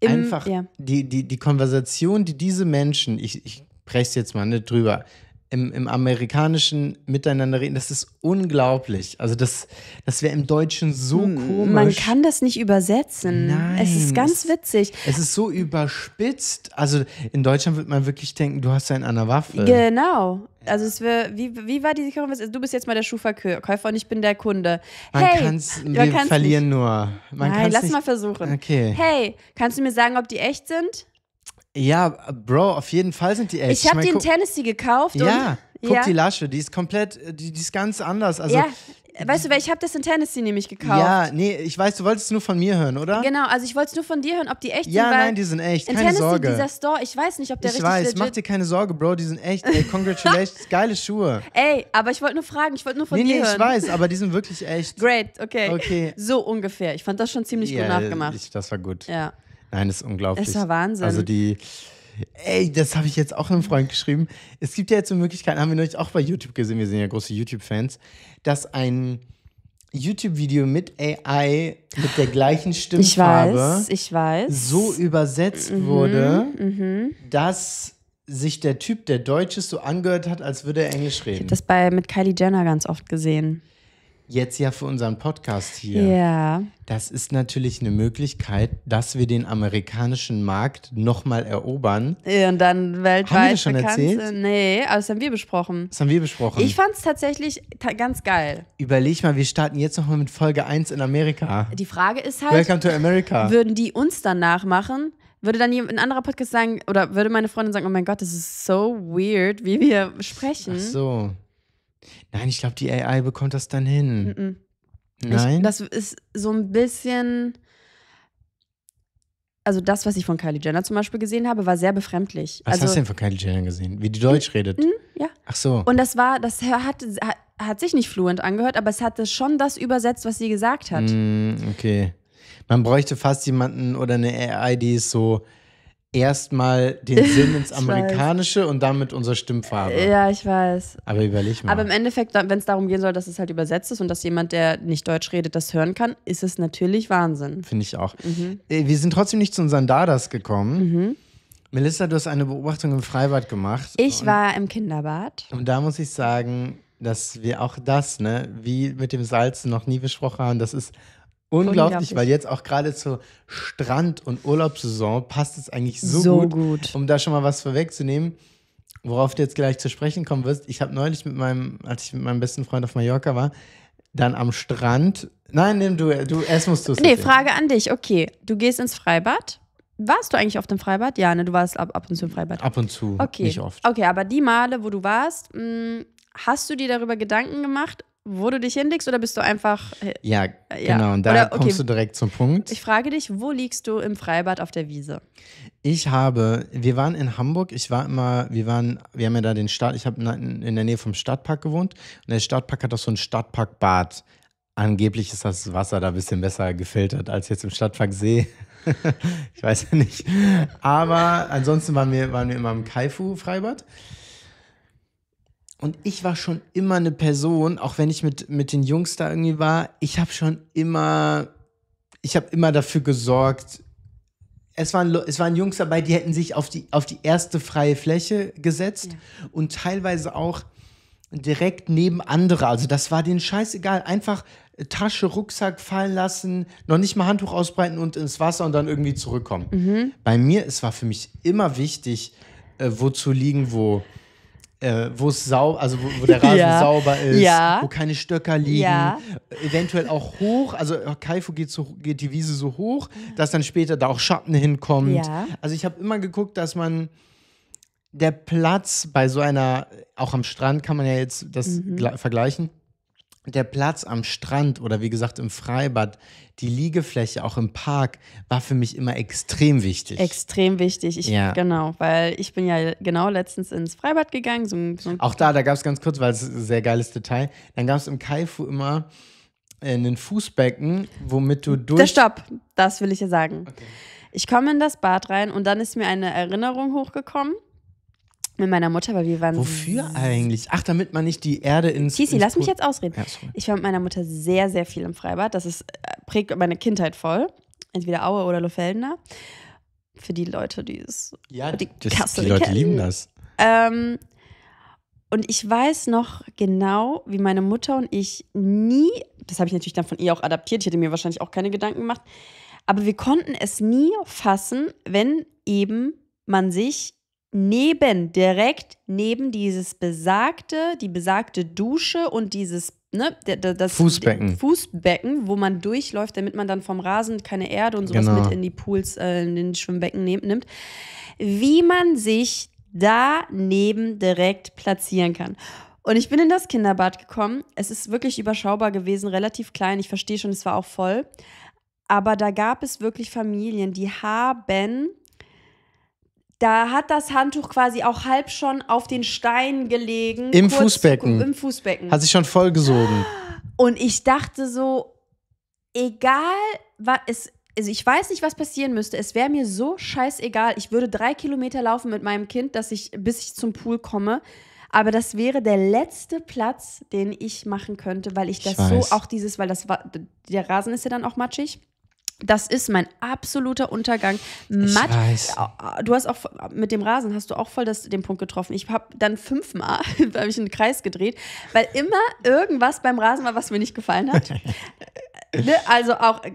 Im, einfach ja. die, die, die Konversation, die diese Menschen, ich, ich preche jetzt mal nicht drüber, im, im Amerikanischen miteinander reden, das ist unglaublich. Also das, das wäre im Deutschen so hm, komisch. Man kann das nicht übersetzen. Nein, es ist ganz es, witzig. Es ist so überspitzt. Also in Deutschland wird man wirklich denken, du hast ja einen an der Waffe. Genau. Also es wär, wie, wie war die Konversation? Also du bist jetzt mal der Schuhverkäufer und ich bin der Kunde. Man hey, kann's, wir man kann's verlieren nicht. nur. Man Nein, lass nicht. mal versuchen. Okay. Hey, kannst du mir sagen, ob die echt sind? Ja, Bro, auf jeden Fall sind die echt. Ich habe ich mein, die in Tennessee gekauft. Ja, guck ja. die Lasche, die ist komplett, äh, die, die ist ganz anders. Also, ja. Weißt du, weil ich habe das in Tennessee nämlich gekauft. Ja, nee, ich weiß, du wolltest nur von mir hören, oder? Genau, also ich wollte es nur von dir hören, ob die echt ja, sind. Ja, nein, die sind echt. keine Tennessee, Sorge. dieser Store, ich weiß nicht, ob der ich richtig ist. Ich weiß, mach dir keine Sorge, Bro, die sind echt. Ey, congratulations, geile Schuhe. Ey, aber ich wollte nur fragen, ich wollte nur von nee, dir nee, hören. Nee, ich weiß, aber die sind wirklich echt. Great, okay. okay. So ungefähr. Ich fand das schon ziemlich yeah, gut nachgemacht. Ich, das war gut. Ja. Nein, das ist unglaublich. Es war Wahnsinn. Also die, ey, das habe ich jetzt auch einem Freund geschrieben. Es gibt ja jetzt so Möglichkeiten, haben wir neulich auch bei YouTube gesehen, wir sind ja große YouTube-Fans, dass ein YouTube-Video mit AI mit der gleichen Stimmfarbe ich weiß, ich weiß. so übersetzt mhm, wurde, mhm. dass sich der Typ, der Deutsch ist, so angehört hat, als würde er Englisch reden. Ich habe das bei, mit Kylie Jenner ganz oft gesehen jetzt ja für unseren Podcast hier. Ja. Das ist natürlich eine Möglichkeit, dass wir den amerikanischen Markt nochmal erobern. und dann weltweit. Haben wir das schon erzählt? Nee, aber das haben wir besprochen. Das haben wir besprochen. Ich fand es tatsächlich ta ganz geil. Überleg mal, wir starten jetzt nochmal mit Folge 1 in Amerika. Die Frage ist halt: Welcome to America. Würden die uns dann nachmachen? Würde dann ein anderer Podcast sagen, oder würde meine Freundin sagen, oh mein Gott, das ist so weird, wie wir sprechen? Ach so. Nein, ich glaube, die AI bekommt das dann hin. Mm -mm. Nein. Ich, das ist so ein bisschen. Also, das, was ich von Kylie Jenner zum Beispiel gesehen habe, war sehr befremdlich. Was also, hast du also denn von Kylie Jenner gesehen? Wie die Deutsch redet? ja. Ach so. Und das war, das hat, hat, hat, sich nicht fluent angehört, aber es hatte schon das übersetzt, was sie gesagt hat. Mm, okay. Man bräuchte fast jemanden oder eine AI, die es so erstmal den Sinn ins Amerikanische und damit unsere Stimmfarbe. Ja, ich weiß. Aber überleg mal. Aber im Endeffekt, wenn es darum gehen soll, dass es halt übersetzt ist und dass jemand, der nicht Deutsch redet, das hören kann, ist es natürlich Wahnsinn. Finde ich auch. Mhm. Äh, wir sind trotzdem nicht zu unseren Dadas gekommen. Mhm. Melissa, du hast eine Beobachtung im Freibad gemacht. Ich war im Kinderbad. Und da muss ich sagen, dass wir auch das, ne, wie mit dem Salz noch nie besprochen haben, das ist Unglaublich, weil jetzt auch gerade zur Strand- und Urlaubssaison passt es eigentlich so, so gut, gut, um da schon mal was vorwegzunehmen, worauf du jetzt gleich zu sprechen kommen wirst. Ich habe neulich mit meinem, als ich mit meinem besten Freund auf Mallorca war, dann am Strand. Nein, nimm du, du erst musst du es. Nee, erzählen. Frage an dich. Okay, du gehst ins Freibad. Warst du eigentlich auf dem Freibad? Ja, ne, du warst ab, ab und zu im Freibad. Ab und zu, okay. nicht oft. Okay, aber die Male, wo du warst, mh, mm, hast du dir darüber Gedanken gemacht, wo du dich hinlegst oder bist du einfach. Äh, ja, äh, ja. genau. Und da oder, kommst okay, du direkt zum Punkt. Ich frage dich, wo liegst du im Freibad auf der Wiese? Ich habe, wir waren in Hamburg, ich war immer, wir waren, wir haben ja da den Stadt, ich habe in der Nähe vom Stadtpark gewohnt und der Stadtpark hat auch so ein Stadtparkbad. Angeblich ist das Wasser da ein bisschen besser gefiltert als jetzt im Stadtparksee. ich weiß ja nicht. Aber ansonsten waren wir, waren wir immer im Kaifu-Freibad. Und ich war schon immer eine Person, auch wenn ich mit, mit den Jungs da irgendwie war, ich habe schon immer, ich habe immer dafür gesorgt, es waren, es waren Jungs dabei, die hätten sich auf die, auf die erste freie Fläche gesetzt ja. und teilweise auch direkt neben andere. Also das war denen scheißegal. Einfach Tasche, Rucksack fallen lassen, noch nicht mal Handtuch ausbreiten und ins Wasser und dann irgendwie zurückkommen. Mhm. Bei mir, es war für mich immer wichtig, äh, wo zu liegen, wo äh, wo es sauber, also wo, wo der Rasen ja. sauber ist, ja. wo keine Stöcker liegen, ja. eventuell auch hoch, also äh, Kaifu geht, so, geht die Wiese so hoch, dass dann später da auch Schatten hinkommt. Also ich habe immer geguckt, dass man der Platz bei so einer, auch am Strand kann man ja jetzt das mhm. vergleichen, der Platz am Strand oder wie gesagt im Freibad, die Liegefläche auch im Park war für mich immer extrem wichtig. Extrem wichtig, ich, ja. genau, weil ich bin ja genau letztens ins Freibad gegangen. So so auch da, da gab es ganz kurz, weil es ein sehr geiles Detail, dann gab es im Kaifu immer äh, einen Fußbecken, womit du durch... Der Stopp, das will ich ja sagen. Okay. Ich komme in das Bad rein und dann ist mir eine Erinnerung hochgekommen. Mit meiner Mutter, weil wir waren. Wofür eigentlich? Ach, damit man nicht die Erde ins. Tisi, lass mich jetzt ausreden. Ja, ich war mit meiner Mutter sehr, sehr viel im Freibad. Das ist, äh, prägt meine Kindheit voll. Entweder Aue oder Lofeldener. Für die Leute, die es. Ja, die, das, Kassel die Leute kennen. lieben das. Ähm, und ich weiß noch genau, wie meine Mutter und ich nie, das habe ich natürlich dann von ihr auch adaptiert, ich hätte mir wahrscheinlich auch keine Gedanken gemacht, aber wir konnten es nie fassen, wenn eben man sich neben, direkt neben dieses besagte, die besagte Dusche und dieses Ne, das Fußbecken. Fußbecken, wo man durchläuft, damit man dann vom Rasen keine Erde und sowas genau. mit in die Pools, äh, in den Schwimmbecken nehm, nimmt, wie man sich daneben direkt platzieren kann. Und ich bin in das Kinderbad gekommen. Es ist wirklich überschaubar gewesen, relativ klein. Ich verstehe schon, es war auch voll. Aber da gab es wirklich Familien, die haben da hat das Handtuch quasi auch halb schon auf den Stein gelegen. Im kurz, Fußbecken. Im Fußbecken. Hat sich schon vollgesogen. Und ich dachte so, egal, was es, also ich weiß nicht, was passieren müsste. Es wäre mir so scheißegal. Ich würde drei Kilometer laufen mit meinem Kind, dass ich, bis ich zum Pool komme. Aber das wäre der letzte Platz, den ich machen könnte, weil ich das ich so auch dieses, weil das war, der Rasen ist ja dann auch matschig. Das ist mein absoluter Untergang. Matt, ich weiß. Äh, du hast auch mit dem Rasen hast du auch voll das, den Punkt getroffen. Ich habe dann fünfmal habe ich einen Kreis gedreht, weil immer irgendwas beim Rasen war, was mir nicht gefallen hat. Ne? Also auch äh,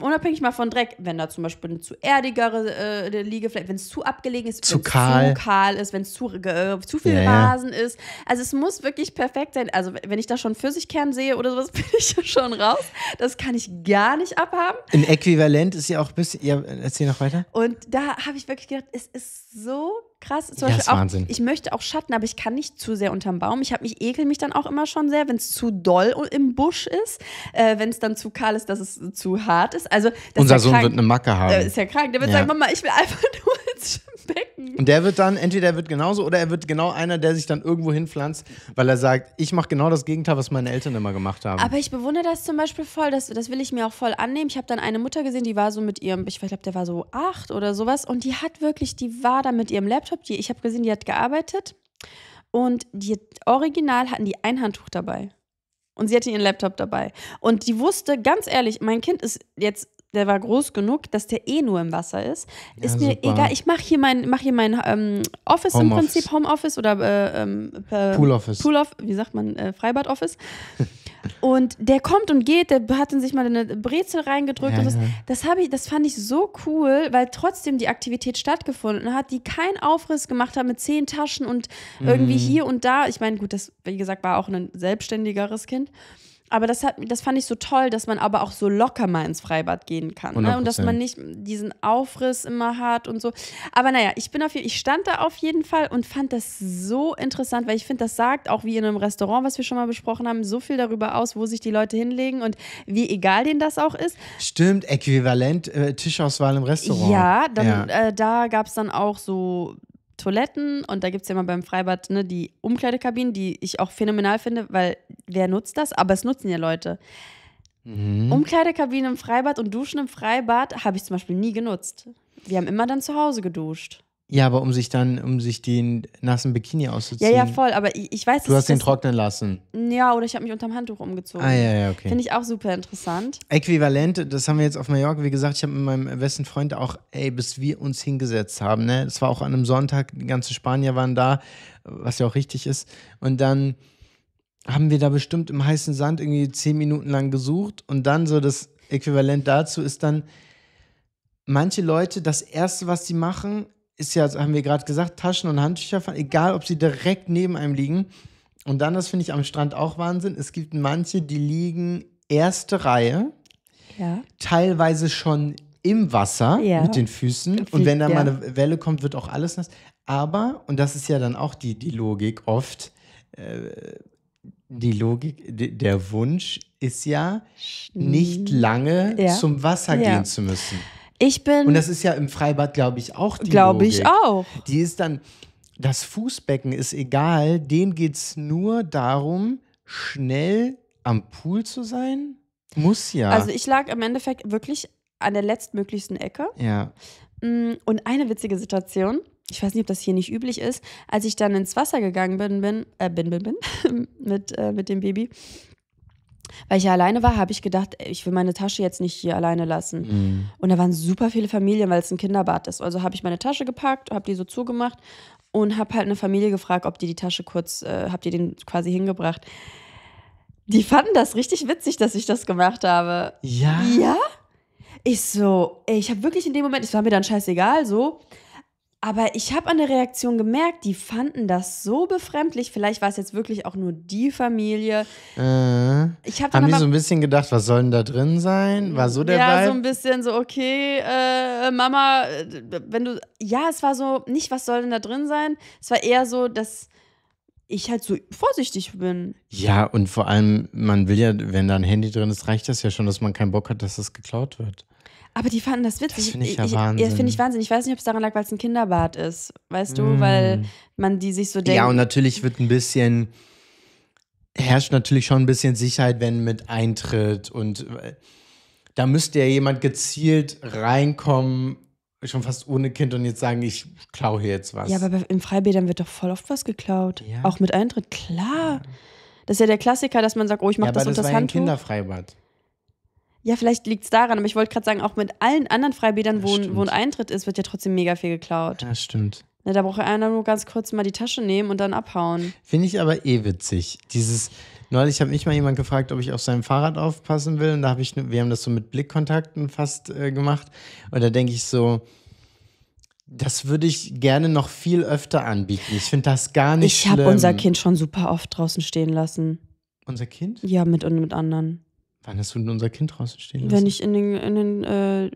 unabhängig mal von Dreck, wenn da zum Beispiel eine zu erdigere äh, Liege, vielleicht wenn es zu abgelegen ist, zu kahl. zu kahl ist, wenn es zu, äh, zu viel ja, Rasen ja. ist. Also es muss wirklich perfekt sein. Also wenn ich da schon Pfirsichkern sehe oder sowas, bin ich ja schon raus. Das kann ich gar nicht abhaben. Im Äquivalent ist ja auch ein bisschen, ja, erzähl noch weiter. Und da habe ich wirklich gedacht, es ist so krass. Zum ja, das ist auch, Wahnsinn. Ich möchte auch Schatten, aber ich kann nicht zu sehr unterm Baum. Ich habe mich ekel mich dann auch immer schon sehr, wenn es zu doll im Busch ist, äh, wenn es dann zu kahl ist, dass es zu hart ist. Also unser ist ja Sohn krank. wird eine Macke haben. Der äh, ist ja krank. Der wird ja. sagen, Mama, ich will einfach nur ins Becken. Und der wird dann, entweder er wird genauso oder er wird genau einer, der sich dann irgendwo hinpflanzt, weil er sagt, ich mache genau das Gegenteil, was meine Eltern immer gemacht haben. Aber ich bewundere das zum Beispiel voll, das, das will ich mir auch voll annehmen. Ich habe dann eine Mutter gesehen, die war so mit ihrem, ich glaube, der war so acht oder sowas und die hat wirklich, die war da mit ihrem Laptop, die, ich habe gesehen, die hat gearbeitet und die original hatten die ein Handtuch dabei. Und sie hatte ihren Laptop dabei. Und die wusste, ganz ehrlich, mein Kind ist jetzt der war groß genug, dass der eh nur im Wasser ist. Ist mir super. egal. Ich mache hier mein, mach hier mein ähm, Office Home im Prinzip, Office. Home Office oder äh, ähm, äh, Pool Office. Pool of, wie sagt man, äh, Freibad Office. und der kommt und geht, der hat in sich mal eine Brezel reingedrückt. Ja, und das ja. das, ich, das fand ich so cool, weil trotzdem die Aktivität stattgefunden hat, die keinen Aufriss gemacht hat mit zehn Taschen und irgendwie mhm. hier und da. Ich meine, gut, das, wie gesagt, war auch ein selbstständigeres Kind aber das, hat, das fand ich so toll, dass man aber auch so locker mal ins Freibad gehen kann. Ne? Und dass man nicht diesen Aufriss immer hat und so. Aber naja, ich, bin auf, ich stand da auf jeden Fall und fand das so interessant, weil ich finde, das sagt auch wie in einem Restaurant, was wir schon mal besprochen haben, so viel darüber aus, wo sich die Leute hinlegen und wie egal denen das auch ist. Stimmt, äquivalent äh, Tischauswahl im Restaurant. Ja, dann, ja. Äh, da gab es dann auch so Toiletten und da gibt es ja immer beim Freibad ne, die Umkleidekabinen, die ich auch phänomenal finde, weil wer nutzt das? Aber es nutzen ja Leute. Mhm. Umkleidekabinen im Freibad und Duschen im Freibad habe ich zum Beispiel nie genutzt. Wir haben immer dann zu Hause geduscht. Ja, aber um sich dann, um sich den nassen Bikini auszuziehen. Ja, ja, voll, aber ich, ich weiß Du hast den trocknen lassen. Ja, oder ich habe mich unterm Handtuch umgezogen. Ah, ja, ja, okay. Finde ich auch super interessant. Äquivalent, das haben wir jetzt auf Mallorca, wie gesagt, ich habe mit meinem besten Freund auch, ey, bis wir uns hingesetzt haben, ne? Das war auch an einem Sonntag, die ganzen Spanier waren da, was ja auch richtig ist. Und dann haben wir da bestimmt im heißen Sand irgendwie zehn Minuten lang gesucht und dann so das Äquivalent dazu ist dann, manche Leute, das Erste, was sie machen, ist ja, haben wir gerade gesagt, Taschen und Handtücher, egal ob sie direkt neben einem liegen. Und dann, das finde ich am Strand auch Wahnsinn, es gibt manche, die liegen erste Reihe, ja. teilweise schon im Wasser ja. mit den Füßen. Und wenn da ja. mal eine Welle kommt, wird auch alles nass. Aber, und das ist ja dann auch die, die Logik oft, äh, die Logik, der Wunsch ist ja, nicht lange zum Wasser gehen zu müssen. Ich bin. Und das ist ja im Freibad, glaube ich, auch die Glaube ich auch. Die ist dann, das Fußbecken ist egal, denen geht es nur darum, schnell am Pool zu sein. Muss ja. Also ich lag im Endeffekt wirklich an der letztmöglichsten Ecke. Ja. Mm, und eine witzige Situation, ich weiß nicht, ob das hier nicht üblich ist, als ich dann ins Wasser gegangen bin, bin, äh, bin, bin, bin mit, äh, mit dem Baby, weil ich ja alleine war, habe ich gedacht, ich will meine Tasche jetzt nicht hier alleine lassen. Mhm. Und da waren super viele Familien, weil es ein Kinderbad ist. Also habe ich meine Tasche gepackt, habe die so zugemacht und habe halt eine Familie gefragt, ob die die Tasche kurz, äh, habt ihr den quasi hingebracht. Die fanden das richtig witzig, dass ich das gemacht habe. Ja. Ja? Ich so, ey, ich habe wirklich in dem Moment, es war mir dann scheißegal so, aber ich habe an der Reaktion gemerkt, die fanden das so befremdlich. Vielleicht war es jetzt wirklich auch nur die Familie. Äh, ich hab haben die so ein bisschen gedacht, was soll denn da drin sein? War so der Ja, Vibe? so ein bisschen so, okay, äh, Mama, äh, wenn du. Ja, es war so, nicht, was soll denn da drin sein? Es war eher so, dass ich halt so vorsichtig bin. Ja, und vor allem, man will ja, wenn da ein Handy drin ist, reicht das ja schon, dass man keinen Bock hat, dass das geklaut wird. Aber die fanden das witzig. Das finde ich ja Wahnsinn. Ja, finde ich Wahnsinn. Ich weiß nicht, ob es daran lag, weil es ein Kinderbad ist, weißt du, mm. weil man die sich so denkt. Ja, und natürlich wird ein bisschen, herrscht natürlich schon ein bisschen Sicherheit, wenn mit Eintritt und äh, da müsste ja jemand gezielt reinkommen, schon fast ohne Kind und jetzt sagen, ich klaue hier jetzt was. Ja, aber im Freibädern wird doch voll oft was geklaut. Ja. Auch mit Eintritt, klar. Ja. Das ist ja der Klassiker, dass man sagt, oh, ich mache ja, das, das das war das Handtuch. Ein Kinderfreibad. Ja, vielleicht liegt es daran, aber ich wollte gerade sagen, auch mit allen anderen Freibädern, ja, wo, ein, wo, ein Eintritt ist, wird ja trotzdem mega viel geklaut. Ja, stimmt. Na, ne, da braucht einer nur ganz kurz mal die Tasche nehmen und dann abhauen. Finde ich aber eh witzig. Dieses, neulich hat mich mal jemand gefragt, ob ich auf seinem Fahrrad aufpassen will. Und da habe ich, wir haben das so mit Blickkontakten fast äh, gemacht. Und da denke ich so, das würde ich gerne noch viel öfter anbieten. Ich finde das gar nicht ich schlimm. Ich habe unser Kind schon super oft draußen stehen lassen. Unser Kind? Ja, mit und mit anderen. Wann hast du denn unser Kind draußen stehen lassen? Wenn ich in den, in den äh,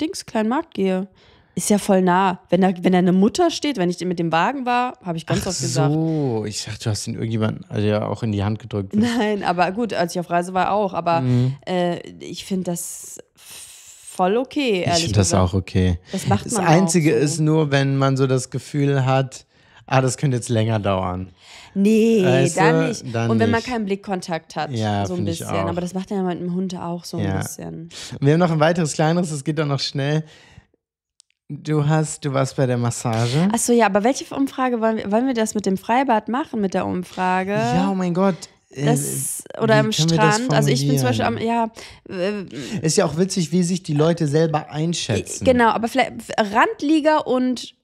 Dings, kleinen Markt gehe. Ist ja voll nah. Wenn da, wenn da eine Mutter steht, wenn ich mit dem Wagen war, habe ich ganz Ach oft gesagt. so, ich dachte, du hast ihn irgendjemand, also ja, auch in die Hand gedrückt. Nein, aber gut, als ich auf Reise war auch. Aber mhm. äh, ich finde das voll okay, ehrlich Ich finde das auch okay. Das macht man Das Einzige so. ist nur, wenn man so das Gefühl hat, ah, das könnte jetzt länger dauern. Nee, weißt dann du? nicht. Dann und wenn nicht. man keinen Blickkontakt hat, ja, so ein bisschen. Aber das macht ja mit dem Hund auch so ein bisschen. Und wir haben noch ein weiteres kleineres, das geht doch noch schnell. Du hast, du warst bei der Massage. Achso, ja, aber welche Umfrage wollen wir, wollen wir das mit dem Freibad machen, mit der Umfrage? Ja, oh mein Gott. Äh, das, oder wie am Strand. Also ich bin zum Beispiel am, ja. Äh, ist ja auch witzig, wie sich die Leute selber einschätzen. Genau, aber vielleicht Randlieger und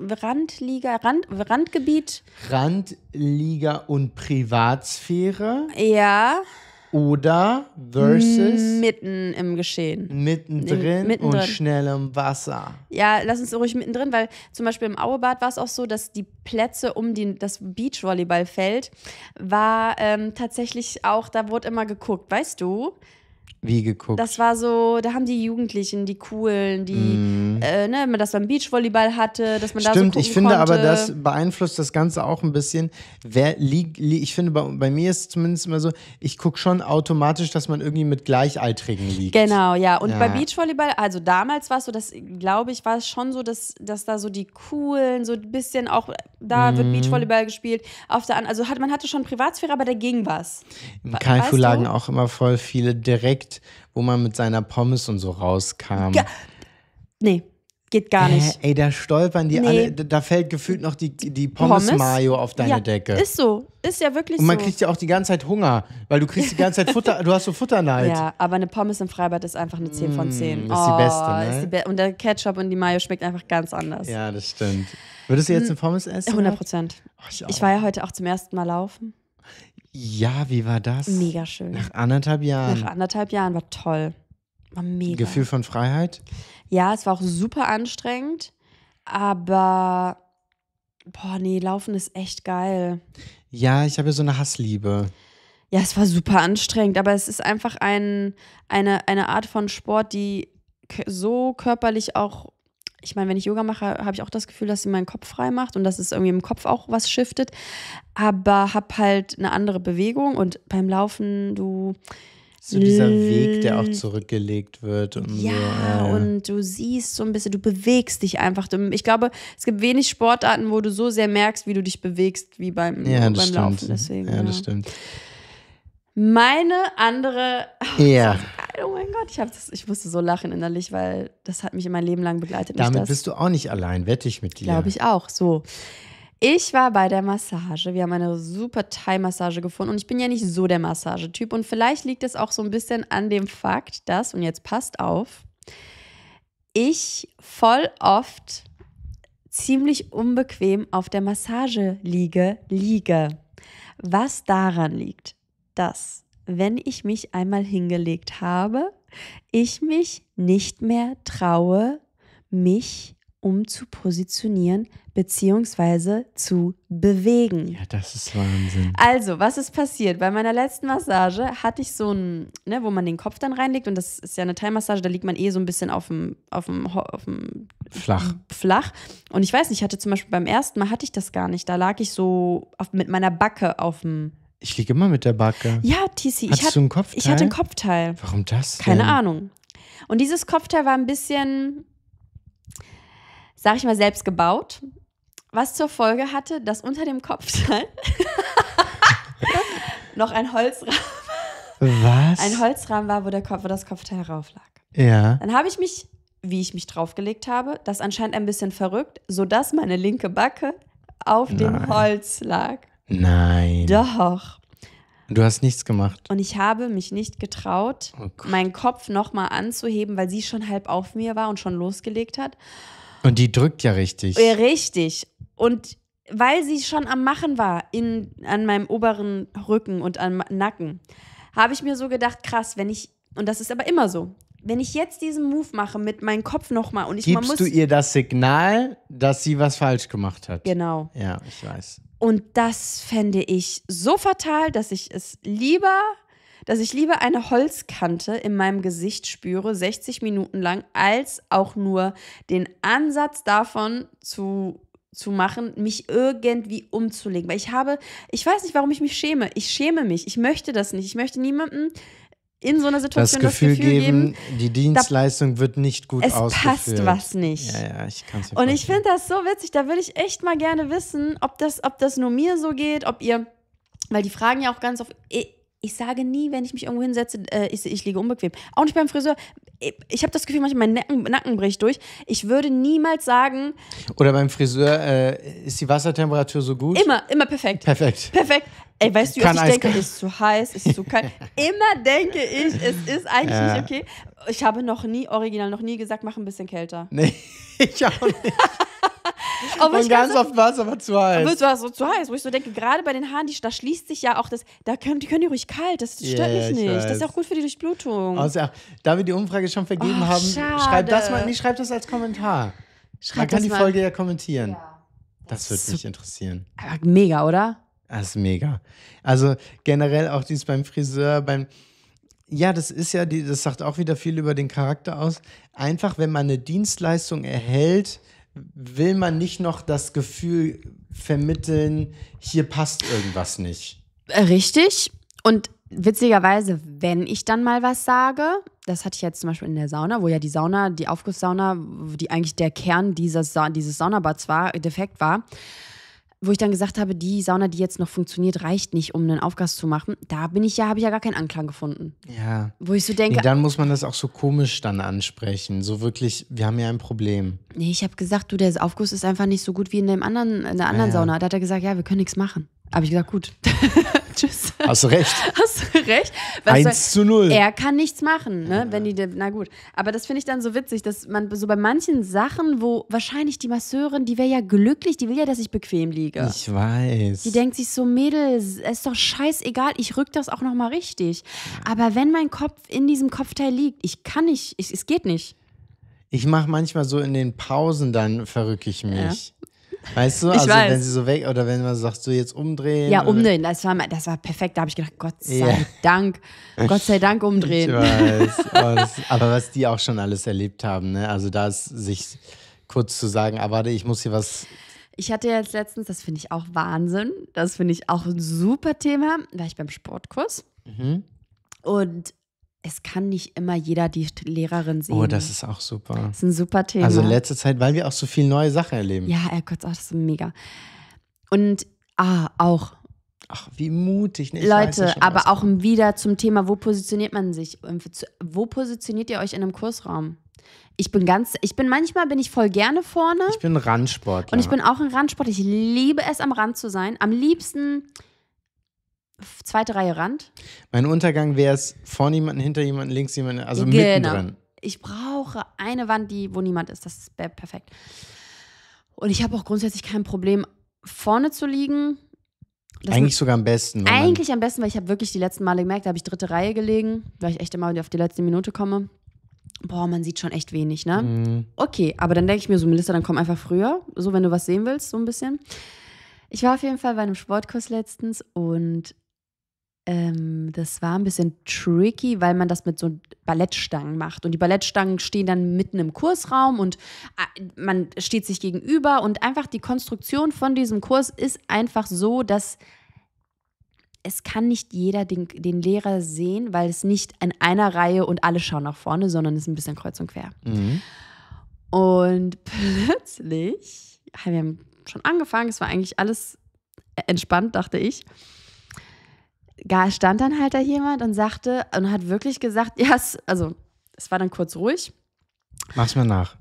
Randliga, Rand, Randgebiet. Randliga und Privatsphäre. Ja. Oder versus. Mitten im Geschehen. Mittendrin, mittendrin. und schnellem Wasser. Ja, lass uns ruhig mittendrin, weil zum Beispiel im Auebad war es auch so, dass die Plätze um die, das Beachvolleyballfeld war ähm, tatsächlich auch, da wurde immer geguckt, weißt du? Wie geguckt? Das war so, da haben die Jugendlichen, die Coolen, die, mm. äh, ne, dass man Beachvolleyball hatte, dass man Stimmt, da Stimmt, ich finde konnte. aber, das beeinflusst das Ganze auch ein bisschen. Wer liegt, li ich finde, bei, bei, mir ist es zumindest immer so, ich gucke schon automatisch, dass man irgendwie mit Gleichaltrigen liegt. Genau, ja. Und ja. bei Beachvolleyball, also damals war es so, dass, glaube ich, war es schon so, dass, dass da so die Coolen, so ein bisschen auch, da mm. wird mhm. Beachvolleyball gespielt. Auf der, also hat, man hatte schon Privatsphäre, aber da ging was. Im Kaifu lagen auch immer voll viele direkt Projekt, wo man mit seiner Pommes und so rauskam. Ge nee, geht gar nicht. Äh, ey, da stolpern die nee. alle, da fällt gefühlt noch die, die Pommes-Mayo Pommes? auf deine ja, Decke. Ist so, ist ja wirklich so. Und man so. kriegt ja auch die ganze Zeit Hunger, weil du kriegst die ganze Zeit Futter, du hast so Futterneid. Ja, aber eine Pommes im Freibad ist einfach eine 10 von 10. Mm, ist oh, die beste, oh, ne? Ist die Be und der Ketchup und die Mayo schmeckt einfach ganz anders. Ja, das stimmt. Würdest du jetzt eine Pommes essen? 100 Prozent. Oh, ich, ich war ja heute auch zum ersten Mal laufen. Ja, wie war das? Mega schön. Nach anderthalb Jahren. Nach anderthalb Jahren war toll. War mega. Gefühl von Freiheit? Ja, es war auch super anstrengend, aber boah, nee, Laufen ist echt geil. Ja, ich habe ja so eine Hassliebe. Ja, es war super anstrengend, aber es ist einfach ein, eine, eine Art von Sport, die so körperlich auch ich meine, wenn ich Yoga mache, habe ich auch das Gefühl, dass sie meinen Kopf frei macht und dass es irgendwie im Kopf auch was shiftet. Aber habe halt eine andere Bewegung und beim Laufen, du. So dieser Weg, der auch zurückgelegt wird. Und ja, so. ja, und du siehst so ein bisschen, du bewegst dich einfach. Ich glaube, es gibt wenig Sportarten, wo du so sehr merkst, wie du dich bewegst, wie beim, ja, beim Laufen. Deswegen, ja, das stimmt. Meine andere. Oh, ja. mein Gott, ich, das, ich musste so lachen innerlich, weil das hat mich in mein Leben lang begleitet. Damit bist du auch nicht allein, wette ich mit dir. Glaube ich auch, so. Ich war bei der Massage. Wir haben eine super Thai-Massage gefunden und ich bin ja nicht so der Massagetyp. Und vielleicht liegt es auch so ein bisschen an dem Fakt, dass, und jetzt passt auf, ich voll oft ziemlich unbequem auf der Massage liege, liege. Was daran liegt, dass wenn ich mich einmal hingelegt habe, ich mich nicht mehr traue, mich um zu positionieren bzw. zu bewegen. Ja, das ist Wahnsinn. Also, was ist passiert? Bei meiner letzten Massage hatte ich so ein, ne, wo man den Kopf dann reinlegt und das ist ja eine Teilmassage, da liegt man eh so ein bisschen auf dem, auf dem, auf dem flach. flach. Und ich weiß nicht, ich hatte zum Beispiel beim ersten Mal hatte ich das gar nicht. Da lag ich so auf, mit meiner Backe auf dem ich liege immer mit der Backe. Ja, TC. Hattest ich hatte, du einen Kopfteil? Ich hatte einen Kopfteil. Warum das denn? Keine Ahnung. Und dieses Kopfteil war ein bisschen, sag ich mal, selbst gebaut. Was zur Folge hatte, dass unter dem Kopfteil noch ein Holzrahmen. Was? Ein Holzrahmen war, wo, der Kopf, wo das Kopfteil rauf lag. Ja. Dann habe ich mich, wie ich mich draufgelegt habe, das anscheinend ein bisschen verrückt, sodass meine linke Backe auf Nein. dem Holz lag. Nein. Doch. Du hast nichts gemacht. Und ich habe mich nicht getraut, oh meinen Kopf nochmal anzuheben, weil sie schon halb auf mir war und schon losgelegt hat. Und die drückt ja richtig. Ja, richtig. Und weil sie schon am Machen war, in, an meinem oberen Rücken und am Nacken, habe ich mir so gedacht, krass, wenn ich, und das ist aber immer so, wenn ich jetzt diesen Move mache mit meinem Kopf nochmal und ich Gibst man muss. du ihr das Signal, dass sie was falsch gemacht hat? Genau. Ja, ich weiß. Und das fände ich so fatal, dass ich es lieber, dass ich lieber eine Holzkante in meinem Gesicht spüre, 60 Minuten lang, als auch nur den Ansatz davon zu zu machen, mich irgendwie umzulegen. Weil ich habe, ich weiß nicht, warum ich mich schäme. Ich schäme mich. Ich möchte das nicht. Ich möchte niemanden in so einer Situation das Gefühl, das Gefühl geben, geben, die Dienstleistung da, wird nicht gut es ausgeführt. Es passt was nicht. Ja, ja, ich kann's Und ich finde das so witzig, da würde ich echt mal gerne wissen, ob das, ob das nur mir so geht, ob ihr, weil die fragen ja auch ganz oft, eh, ich sage nie, wenn ich mich irgendwo hinsetze, äh, ich, ich liege unbequem. Auch nicht beim Friseur. Ich, ich habe das Gefühl, manchmal mein Nacken, Nacken, bricht durch. Ich würde niemals sagen. Oder beim Friseur äh, ist die Wassertemperatur so gut? Immer, immer perfekt. Perfekt. Perfekt. Ey, weißt du, Kann ich denke, es ist zu heiß, es ist zu kalt. immer denke ich, es ist eigentlich ja. nicht okay. Ich habe noch nie, original, noch nie gesagt, mach ein bisschen kälter. Nee, ich auch nicht. Aber und ganz oft war es aber zu heiß. Aber es war so zu heiß, wo ich so denke, gerade bei den Haaren, die, da schließt sich ja auch das, da können die, können die ruhig kalt, das stört yeah, mich nicht. Das ist auch gut für die Durchblutung. Also, da wir die Umfrage schon vergeben oh, haben, schade. schreibt das mal, nee, schreibt das als Kommentar. Schreibt Man kann die mal. Folge ja kommentieren. Ja. Das, das würde mich interessieren. Aber mega, oder? Das ist mega. Also generell auch dies beim Friseur, beim ja, das ist ja, die, das sagt auch wieder viel über den Charakter aus. Einfach, wenn man eine Dienstleistung erhält, will man nicht noch das Gefühl vermitteln, hier passt irgendwas nicht. Äh, richtig. Und witzigerweise, wenn ich dann mal was sage, das hatte ich jetzt zum Beispiel in der Sauna, wo ja die Sauna, die Aufgusssauna, die eigentlich der Kern dieses, Sa dieses Saunabads war, defekt war, wo ich dann gesagt habe, die Sauna, die jetzt noch funktioniert, reicht nicht, um einen Aufgas zu machen. Da bin ich ja, habe ich ja gar keinen Anklang gefunden. Ja. Wo ich so denke. Nee, dann muss man das auch so komisch dann ansprechen. So wirklich, wir haben ja ein Problem. Nee, ich habe gesagt, du, der Aufguss ist einfach nicht so gut wie in, dem anderen, in der anderen ja, ah, ja. Sauna. Da hat er gesagt, ja, wir können nichts machen. Habe ich gesagt, gut. Tschüss. Hast du recht. Hast du recht. Was 1 zu 0. Er kann nichts machen, ne? Ja. Wenn die, na gut. Aber das finde ich dann so witzig, dass man so bei manchen Sachen, wo wahrscheinlich die Masseurin, die wäre ja glücklich, die will ja, dass ich bequem liege. Ich weiß. Die denkt sich so, Mädels, ist doch scheißegal, ich rück das auch nochmal richtig. Ja. Aber wenn mein Kopf in diesem Kopfteil liegt, ich kann nicht, ich, es geht nicht. Ich mache manchmal so in den Pausen, dann verrücke ich mich. Ja. Weißt du, also weiß. wenn sie so weg oder wenn man sagt, so jetzt umdrehen. Ja, umdrehen, das war, das war perfekt. Da habe ich gedacht, Gott sei yeah. Dank, Gott sei Dank umdrehen. Ich weiß. aber, aber was die auch schon alles erlebt haben, ne? Also da ist sich kurz zu sagen, aber ah, warte, ich muss hier was ich hatte jetzt letztens, das finde ich auch Wahnsinn, das finde ich auch ein super Thema, war ich beim Sportkurs. Mhm. Und es kann nicht immer jeder die Lehrerin oh, sehen. Oh, das ist auch super. Das ist ein super Thema. Also in letzter Zeit, weil wir auch so viel neue Sachen erleben. Ja, ja, oh Gott, oh, das ist mega. Und ah, auch. Ach, wie mutig. Ne? Leute, ja schon, aber auch kommt. wieder zum Thema, wo positioniert man sich? Ähm, wo positioniert ihr euch in einem Kursraum? Ich bin ganz, ich bin manchmal bin ich voll gerne vorne. Ich bin Randsportler. Und ich bin auch ein Randsportler. Ich liebe es, am Rand zu sein. Am liebsten zweite Reihe Rand. Mein Untergang wäre es vor jemanden, hinter jemanden, links jemanden, also genau. mittendrin. Ich brauche eine Wand, die, wo niemand ist. Das wäre perfekt. Und ich habe auch grundsätzlich kein Problem, vorne zu liegen. Das eigentlich sogar am besten. Eigentlich am besten, weil ich habe wirklich die letzten Male gemerkt, da habe ich dritte Reihe gelegen, weil ich echt immer auf die letzte Minute komme. Boah, man sieht schon echt wenig, ne? Mhm. Okay, aber dann denke ich mir so, Melissa, dann komm einfach früher, so wenn du was sehen willst, so ein bisschen. Ich war auf jeden Fall bei einem Sportkurs letztens und ähm, das war ein bisschen tricky, weil man das mit so Ballettstangen macht. Und die Ballettstangen stehen dann mitten im Kursraum und äh, man steht sich gegenüber. Und einfach die Konstruktion von diesem Kurs ist einfach so, dass es kann nicht jeder den, den Lehrer sehen, weil es nicht in einer Reihe und alle schauen nach vorne, sondern es ist ein bisschen kreuz und quer. Mhm. Und plötzlich, wir haben schon angefangen, es war eigentlich alles äh, entspannt, dachte ich stand dann halt da jemand und sagte und hat wirklich gesagt, ja, yes, also es war dann kurz ruhig. Mach's mir nach.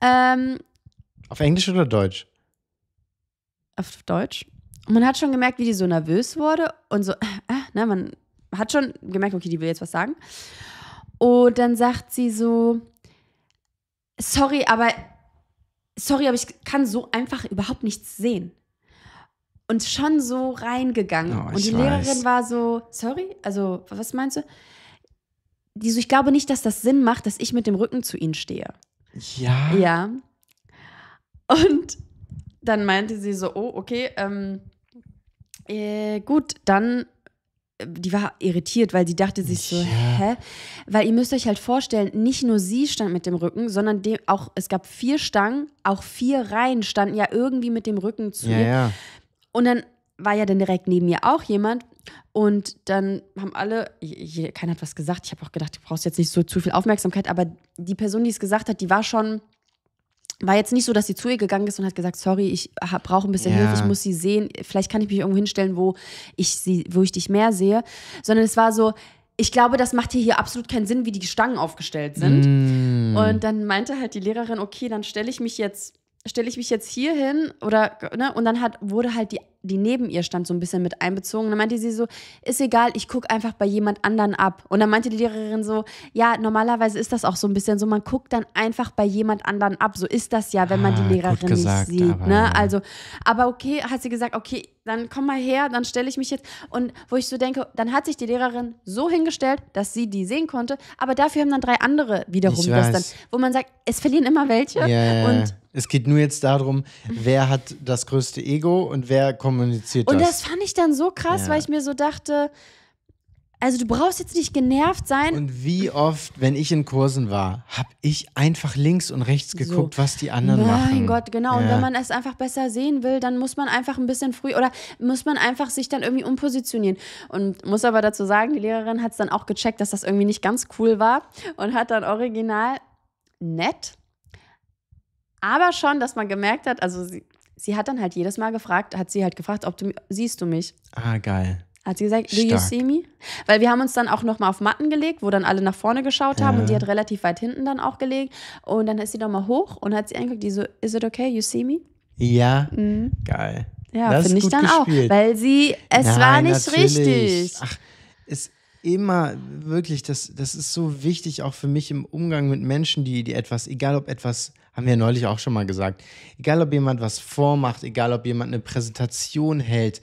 Ähm, auf Englisch oder Deutsch? Auf Deutsch. Und man hat schon gemerkt, wie die so nervös wurde und so, äh, äh, ne, man hat schon gemerkt, okay, die will jetzt was sagen. Und dann sagt sie so, sorry, aber sorry, aber ich kann so einfach überhaupt nichts sehen und schon so reingegangen. Oh, und die weiß. Lehrerin war so, sorry, also was meinst du? Die so, ich glaube nicht, dass das Sinn macht, dass ich mit dem Rücken zu ihnen stehe. Ja. Ja. Und dann meinte sie so, oh, okay, ähm, äh, gut, dann äh, die war irritiert, weil sie dachte sich so, ja. hä? Weil ihr müsst euch halt vorstellen, nicht nur sie stand mit dem Rücken, sondern dem, auch es gab vier Stangen, auch vier Reihen standen ja irgendwie mit dem Rücken zu ja, Ja. Und dann war ja dann direkt neben mir auch jemand. Und dann haben alle, keiner hat was gesagt. Ich habe auch gedacht, du brauchst jetzt nicht so zu viel Aufmerksamkeit. Aber die Person, die es gesagt hat, die war schon, war jetzt nicht so, dass sie zu ihr gegangen ist und hat gesagt, sorry, ich brauche ein bisschen ja. Hilfe, ich muss sie sehen. Vielleicht kann ich mich irgendwo hinstellen, wo ich sie, wo ich dich mehr sehe. Sondern es war so, ich glaube, das macht hier, hier absolut keinen Sinn, wie die Stangen aufgestellt sind. Mm. Und dann meinte halt die Lehrerin, okay, dann stelle ich mich jetzt stelle ich mich jetzt hier hin oder ne? und dann hat wurde halt die die neben ihr stand so ein bisschen mit einbezogen. dann meinte sie so, ist egal, ich gucke einfach bei jemand anderen ab. Und dann meinte die Lehrerin so, ja, normalerweise ist das auch so ein bisschen so, man guckt dann einfach bei jemand anderen ab. So ist das ja, wenn man ah, die Lehrerin gesagt, nicht sieht. ne? Ja. Also, aber okay, hat sie gesagt, okay, dann komm mal her, dann stelle ich mich jetzt. Und wo ich so denke, dann hat sich die Lehrerin so hingestellt, dass sie die sehen konnte, aber dafür haben dann drei andere wiederum das dann, wo man sagt, es verlieren immer welche. Yeah. Und es geht nur jetzt darum, wer hat das größte Ego und wer kommuniziert das. Und das fand ich dann so krass, ja. weil ich mir so dachte, also du brauchst jetzt nicht genervt sein. Und wie oft, wenn ich in Kursen war, habe ich einfach links und rechts geguckt, so. was die anderen mein machen. Mein Gott, genau. Ja. Und wenn man es einfach besser sehen will, dann muss man einfach ein bisschen früh oder muss man einfach sich dann irgendwie umpositionieren. Und muss aber dazu sagen, die Lehrerin hat es dann auch gecheckt, dass das irgendwie nicht ganz cool war und hat dann original nett aber schon, dass man gemerkt hat, also sie, sie hat dann halt jedes Mal gefragt, hat sie halt gefragt, ob du siehst du mich. Ah, geil. Hat sie gesagt, do you see me? Weil wir haben uns dann auch nochmal auf Matten gelegt, wo dann alle nach vorne geschaut haben ja. und die hat relativ weit hinten dann auch gelegt. Und dann ist sie nochmal hoch und hat sie angeguckt, die so, is it okay, you see me? Ja, mhm. geil. Ja, finde ich dann gespielt. auch, weil sie, es Nein, war nicht natürlich. richtig. Ach, ist immer wirklich, das, das ist so wichtig auch für mich im Umgang mit Menschen, die, die etwas, egal ob etwas haben wir neulich auch schon mal gesagt. Egal, ob jemand was vormacht, egal, ob jemand eine Präsentation hält.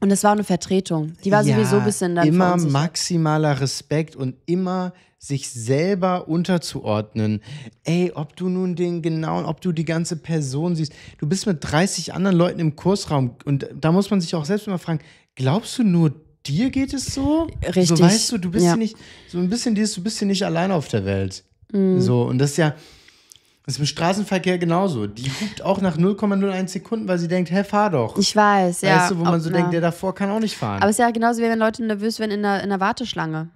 Und es war eine Vertretung. Die war ja, sowieso ein bisschen dann Immer maximaler Respekt und immer sich selber unterzuordnen. Ey, ob du nun den genauen, ob du die ganze Person siehst. Du bist mit 30 anderen Leuten im Kursraum und da muss man sich auch selbst immer fragen, glaubst du nur dir geht es so? Richtig. So weißt du, du bist ja. nicht, so ein bisschen dieses, du bist hier nicht allein auf der Welt. Mhm. So, und das ist ja, das ist im Straßenverkehr genauso. Die guckt auch nach 0,01 Sekunden, weil sie denkt, hä, fahr doch. Ich weiß, ja. Weißt du, wo man so na. denkt, der davor kann auch nicht fahren. Aber es ist ja genauso, wie wenn Leute nervös werden in der, in der Warteschlange.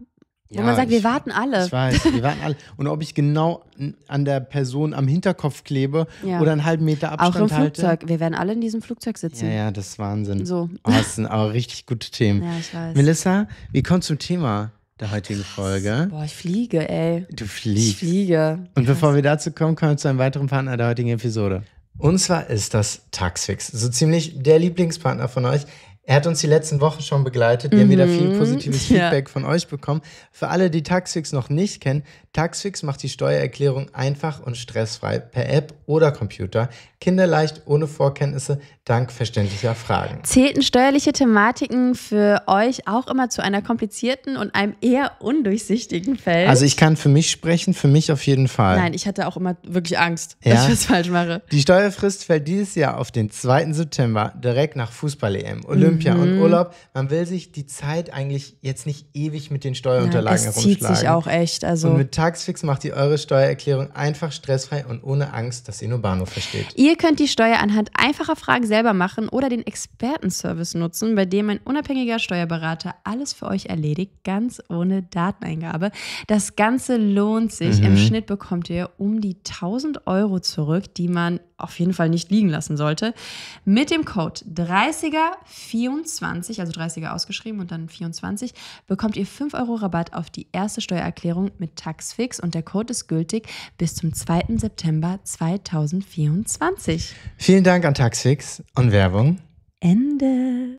Ja, Wo man sagt, wir warten alle. Ich weiß, wir warten alle. Und ob ich genau an der Person am Hinterkopf klebe ja. oder einen halben Meter Abstand Auch im Flugzeug. Halte. Wir werden alle in diesem Flugzeug sitzen. Ja, ja, das ist Wahnsinn. So. Oh, das sind aber richtig gute Themen. Ja, ich weiß. Melissa, wir kommen zum Thema der heutigen Folge. Boah, ich fliege, ey. Du fliegst. Ich fliege. Und Krass. bevor wir dazu kommen, kommen wir zu einem weiteren Partner der heutigen Episode. Und zwar ist das Taxfix. So ziemlich der Lieblingspartner von euch. Er hat uns die letzten Wochen schon begleitet. Wir mhm. haben wieder mhm. viel positives ja. Feedback von euch bekommen. Für alle, die Taxfix noch nicht kennen, Taxfix macht die Steuererklärung einfach und stressfrei per App oder Computer. Kinderleicht, ohne Vorkenntnisse dank verständlicher Fragen. Zählten steuerliche Thematiken für euch auch immer zu einer komplizierten und einem eher undurchsichtigen Feld? Also ich kann für mich sprechen, für mich auf jeden Fall. Nein, ich hatte auch immer wirklich Angst, ja? dass ich was falsch mache. Die Steuerfrist fällt dieses Jahr auf den 2. September, direkt nach Fußball-EM, Olympia mhm. und Urlaub. Man will sich die Zeit eigentlich jetzt nicht ewig mit den Steuerunterlagen ja, es herumschlagen. zieht sich auch echt. Also und mit Taxfix macht ihr eure Steuererklärung einfach stressfrei und ohne Angst, dass ihr nur Bahnhof versteht. Ihr könnt die Steuer anhand einfacher Fragen selber machen oder den Expertenservice nutzen, bei dem ein unabhängiger Steuerberater alles für euch erledigt, ganz ohne Dateneingabe. Das Ganze lohnt sich. Mhm. Im Schnitt bekommt ihr um die 1000 Euro zurück, die man auf jeden Fall nicht liegen lassen sollte. Mit dem Code 30er24, also 30er ausgeschrieben und dann 24, bekommt ihr 5 Euro Rabatt auf die erste Steuererklärung mit Taxfix und der Code ist gültig bis zum 2. September 2024. Vielen Dank an Taxfix und Werbung. Ende.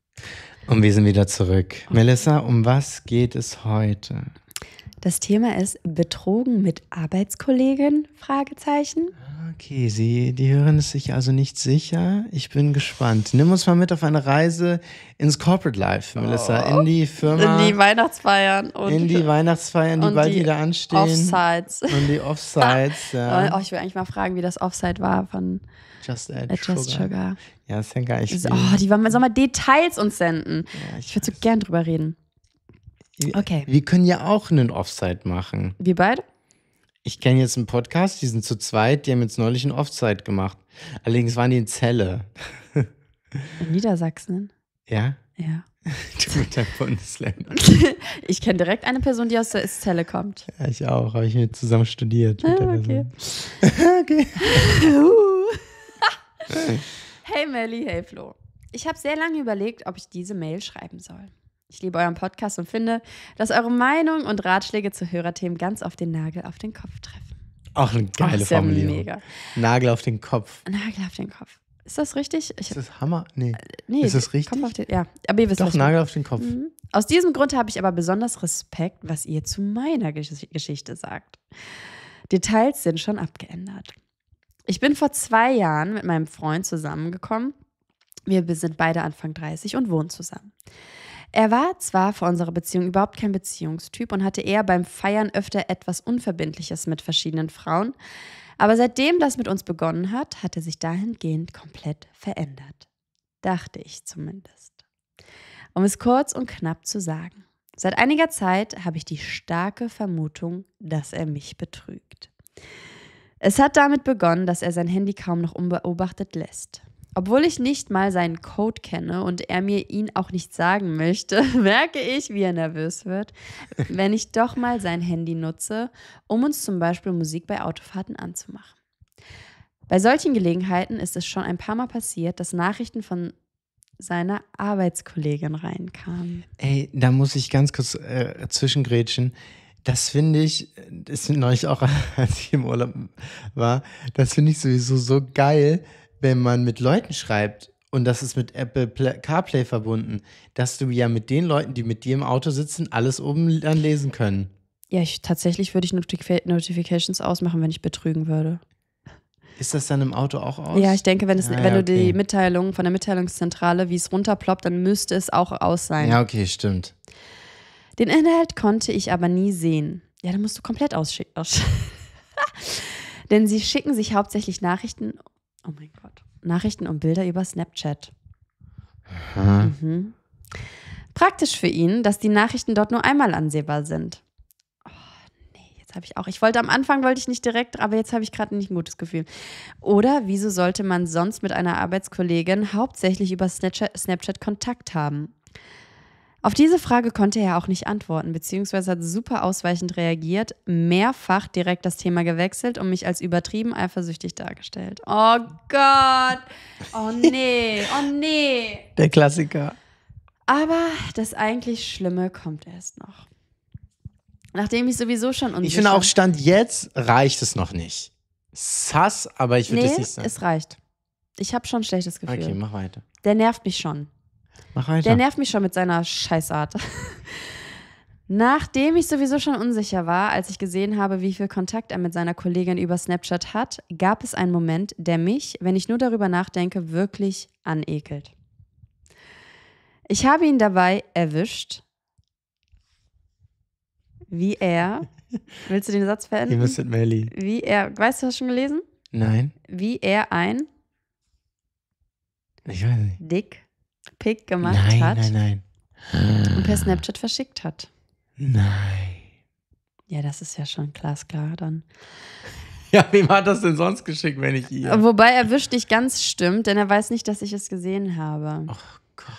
Und wir sind wieder zurück. Okay. Melissa, um was geht es heute? Das Thema ist Betrogen mit Arbeitskollegen? Fragezeichen. Okay, Sie, die Hörerin ist sich also nicht sicher. Ich bin gespannt. Nimm uns mal mit auf eine Reise ins Corporate Life, Melissa, oh. in die Firma. In die Weihnachtsfeiern. Und in die Weihnachtsfeiern, die bald wieder anstehen. Offsites. Und die Offsites, ja. Oh, ich will eigentlich mal fragen, wie das Offsite war von Just Add, Just Sugar. Sugar. Ja, ist ja gar nicht. So, oh, die wollen soll mal Details uns senden. Ja, ich, ich würde so gern drüber reden. Okay. Wir können ja auch einen Offside machen. Wir beide? Ich kenne jetzt einen Podcast, die sind zu zweit, die haben jetzt neulich einen Offside gemacht. Allerdings waren die in Zelle. In Niedersachsen? Ja. Ja. Du mit der Bundesländer. ich kenne direkt eine Person, die aus der Ist-Zelle kommt. Ja, ich auch. Habe ich mit zusammen studiert. Ah, mit okay. okay. Uh. Hey Melly, hey Flo. Ich habe sehr lange überlegt, ob ich diese Mail schreiben soll. Ich liebe euren Podcast und finde, dass eure Meinung und Ratschläge zu Hörerthemen ganz auf den Nagel auf den Kopf treffen. Auch eine geile Ach, Formulierung. Mega. Nagel auf den Kopf. Nagel auf den Kopf. Ist das richtig? Ich ist das Hammer? Nee. Äh, nee ist das richtig? Den, ja, aber ihr wisst Doch, Nagel auf den Kopf. Mhm. Aus diesem Grund habe ich aber besonders Respekt, was ihr zu meiner Gesch Geschichte sagt. Details sind schon abgeändert. Ich bin vor zwei Jahren mit meinem Freund zusammengekommen. Wir sind beide Anfang 30 und wohnen zusammen. Er war zwar vor unserer Beziehung überhaupt kein Beziehungstyp und hatte eher beim Feiern öfter etwas Unverbindliches mit verschiedenen Frauen, aber seitdem das mit uns begonnen hat, hat er sich dahingehend komplett verändert. Dachte ich zumindest. Um es kurz und knapp zu sagen. Seit einiger Zeit habe ich die starke Vermutung, dass er mich betrügt. Es hat damit begonnen, dass er sein Handy kaum noch unbeobachtet lässt. Obwohl ich nicht mal seinen Code kenne und er mir ihn auch nicht sagen möchte, merke ich, wie er nervös wird, wenn ich doch mal sein Handy nutze, um uns zum Beispiel Musik bei Autofahrten anzumachen. Bei solchen Gelegenheiten ist es schon ein paar Mal passiert, dass Nachrichten von seiner Arbeitskollegin reinkamen. Ey, da muss ich ganz kurz äh, zwischengrätschen. Das finde ich, das finde ich auch, als ich im Urlaub war, das finde ich sowieso so geil, wenn man mit Leuten schreibt und das ist mit Apple CarPlay verbunden, dass du ja mit den Leuten, die mit dir im Auto sitzen, alles oben dann lesen können. Ja, ich, tatsächlich würde ich Notif Notifications ausmachen, wenn ich betrügen würde. Ist das dann im Auto auch aus? Ja, ich denke, wenn, es, ah, wenn ja, okay. du die Mitteilung von der Mitteilungszentrale, wie es runterploppt, dann müsste es auch aus sein. Ja, okay, stimmt. Den Inhalt konnte ich aber nie sehen. Ja, dann musst du komplett ausschicken. Denn sie schicken sich hauptsächlich Nachrichten, oh mein Gott, Nachrichten und Bilder über Snapchat. Mhm. Praktisch für ihn, dass die Nachrichten dort nur einmal ansehbar sind. Oh, nee, jetzt habe ich auch. Ich wollte am Anfang wollte ich nicht direkt, aber jetzt habe ich gerade nicht ein gutes Gefühl. Oder wieso sollte man sonst mit einer Arbeitskollegin hauptsächlich über Snapchat, Snapchat Kontakt haben? Auf diese Frage konnte er auch nicht antworten, beziehungsweise hat super ausweichend reagiert, mehrfach direkt das Thema gewechselt und mich als übertrieben eifersüchtig dargestellt. Oh Gott! Oh nee, oh nee! Der Klassiker. Aber das eigentlich Schlimme kommt erst noch. Nachdem ich sowieso schon unsicher... Ich finde auch, Stand jetzt reicht es noch nicht. Sass, aber ich würde nee, das nicht sagen. es reicht. Ich habe schon ein schlechtes Gefühl. Okay, mach weiter. Der nervt mich schon. Mach weiter. Der nervt mich schon mit seiner Scheißart. Nachdem ich sowieso schon unsicher war, als ich gesehen habe, wie viel Kontakt er mit seiner Kollegin über Snapchat hat, gab es einen Moment, der mich, wenn ich nur darüber nachdenke, wirklich anekelt. Ich habe ihn dabei erwischt, wie er. Willst du den Satz verändern? Ihr müsstet Melly. Wie er. Weißt du, hast du schon gelesen? Nein. Wie er ein. Ich weiß nicht. Dick Pick gemacht nein, hat. Nein, nein. nein. Und per Snapchat verschickt hat. Nein. Ja, das ist ja schon glasklar dann. Ja, wem hat das denn sonst geschickt, wenn ich ihr? Wobei erwischt dich ganz stimmt, denn er weiß nicht, dass ich es gesehen habe. Oh Gott.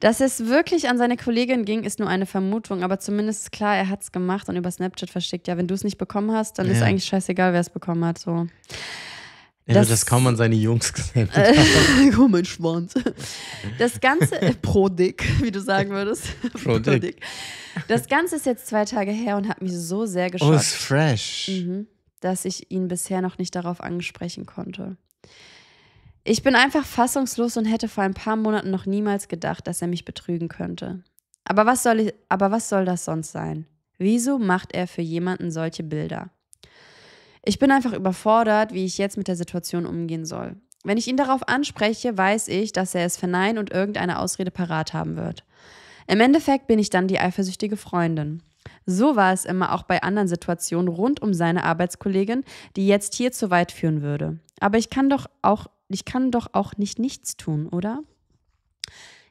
Dass es wirklich an seine Kollegin ging, ist nur eine Vermutung, aber zumindest ist klar, er hat es gemacht und über Snapchat verschickt. Ja, wenn du es nicht bekommen hast, dann ja. ist eigentlich scheißegal, wer es bekommen hat. So. Ja, das, das kaum an seine Jungs gesagt. oh, mein Schwanz. Das Ganze, äh, pro dick, wie du sagen würdest. pro dick. Das Ganze ist jetzt zwei Tage her und hat mich so sehr geschockt. Oh, ist fresh. Mhm, dass ich ihn bisher noch nicht darauf ansprechen konnte. Ich bin einfach fassungslos und hätte vor ein paar Monaten noch niemals gedacht, dass er mich betrügen könnte. Aber was soll, ich, aber was soll das sonst sein? Wieso macht er für jemanden solche Bilder? Ich bin einfach überfordert, wie ich jetzt mit der Situation umgehen soll. Wenn ich ihn darauf anspreche, weiß ich, dass er es verneint und irgendeine Ausrede parat haben wird. Im Endeffekt bin ich dann die eifersüchtige Freundin. So war es immer auch bei anderen Situationen rund um seine Arbeitskollegin, die jetzt hier zu weit führen würde. Aber ich kann doch auch, ich kann doch auch nicht nichts tun, oder?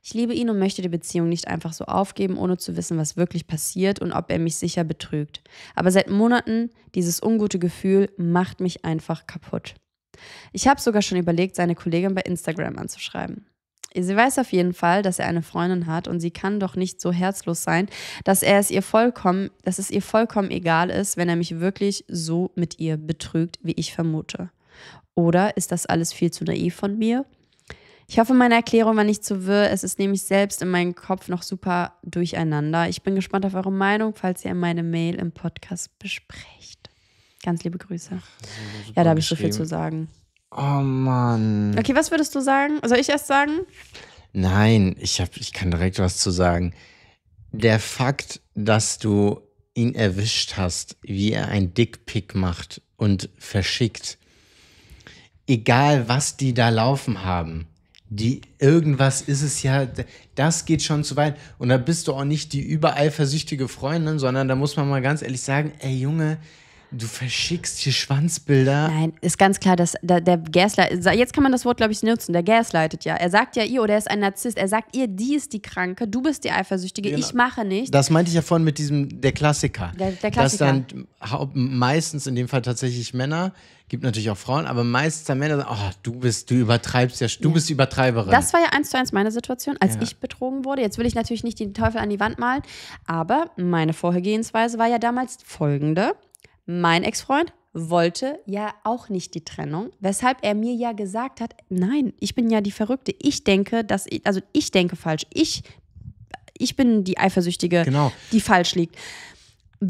Ich liebe ihn und möchte die Beziehung nicht einfach so aufgeben, ohne zu wissen, was wirklich passiert und ob er mich sicher betrügt. Aber seit Monaten, dieses ungute Gefühl macht mich einfach kaputt. Ich habe sogar schon überlegt, seine Kollegin bei Instagram anzuschreiben. Sie weiß auf jeden Fall, dass er eine Freundin hat und sie kann doch nicht so herzlos sein, dass er es ihr vollkommen, dass es ihr vollkommen egal ist, wenn er mich wirklich so mit ihr betrügt, wie ich vermute. Oder ist das alles viel zu naiv von mir? Ich hoffe, meine Erklärung war nicht zu wirr. Es ist nämlich selbst in meinem Kopf noch super durcheinander. Ich bin gespannt auf eure Meinung, falls ihr meine Mail im Podcast besprecht. Ganz liebe Grüße. Ja, da habe ich so viel zu sagen. Oh Mann. Okay, was würdest du sagen? Soll ich erst sagen? Nein, ich, hab, ich kann direkt was zu sagen. Der Fakt, dass du ihn erwischt hast, wie er ein Dickpick macht und verschickt, egal was die da laufen haben, die irgendwas ist es ja, das geht schon zu weit. Und da bist du auch nicht die übereifersüchtige Freundin, sondern da muss man mal ganz ehrlich sagen, ey Junge, Du verschickst hier Schwanzbilder. Nein, ist ganz klar, dass der, der Gaslight, jetzt kann man das Wort, glaube ich, nutzen, der gaslightet ja. Er sagt ja ihr, oder er ist ein Narzisst, er sagt ihr, die ist die Kranke, du bist die Eifersüchtige, genau. ich mache nicht. Das meinte ich ja vorhin mit diesem, der Klassiker. Der, der Klassiker. Dass dann meistens, in dem Fall tatsächlich Männer, gibt natürlich auch Frauen, aber meistens dann Männer sagen, oh, du bist, du übertreibst ja, du ja. bist die Übertreiberin. Das war ja eins zu eins meine Situation, als ja. ich betrogen wurde. Jetzt will ich natürlich nicht den Teufel an die Wand malen, aber meine Vorhergehensweise war ja damals folgende. Mein Ex-Freund wollte ja auch nicht die Trennung, weshalb er mir ja gesagt hat, nein, ich bin ja die Verrückte. Ich denke, dass ich, also ich denke falsch. Ich, ich bin die Eifersüchtige, genau. die falsch liegt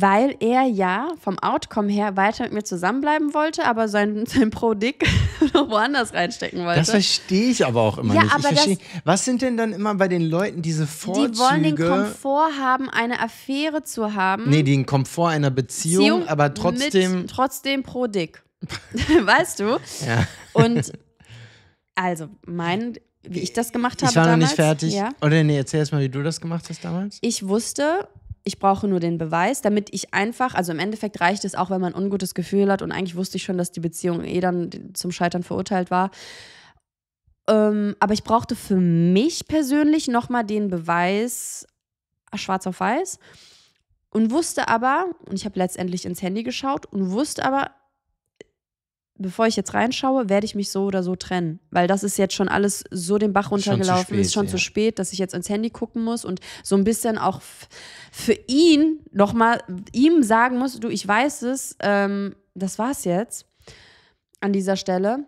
weil er ja vom Outcome her weiter mit mir zusammenbleiben wollte, aber sein, sein Pro-Dick noch woanders reinstecken wollte. Das verstehe ich aber auch immer ja, nicht. Aber versteh, was sind denn dann immer bei den Leuten diese Vorzüge? Die wollen den Komfort haben, eine Affäre zu haben. Nee, den Komfort einer Beziehung, Beziehung aber trotzdem. Mit, trotzdem Pro-Dick. weißt du? Ja. Und also, mein wie ich das gemacht habe. Ich war noch damals. nicht fertig. Ja. Oder nee, erzähl erst mal, wie du das gemacht hast damals. Ich wusste, ich brauche nur den Beweis, damit ich einfach, also im Endeffekt reicht es auch, wenn man ein ungutes Gefühl hat und eigentlich wusste ich schon, dass die Beziehung eh dann zum Scheitern verurteilt war. Ähm, aber ich brauchte für mich persönlich nochmal den Beweis ah, schwarz auf weiß und wusste aber, und ich habe letztendlich ins Handy geschaut und wusste aber, bevor ich jetzt reinschaue, werde ich mich so oder so trennen. Weil das ist jetzt schon alles so den Bach runtergelaufen, spät, ist schon ja. zu spät, dass ich jetzt ins Handy gucken muss und so ein bisschen auch für ihn nochmal ihm sagen muss, du, ich weiß es, ähm, das war's jetzt an dieser Stelle.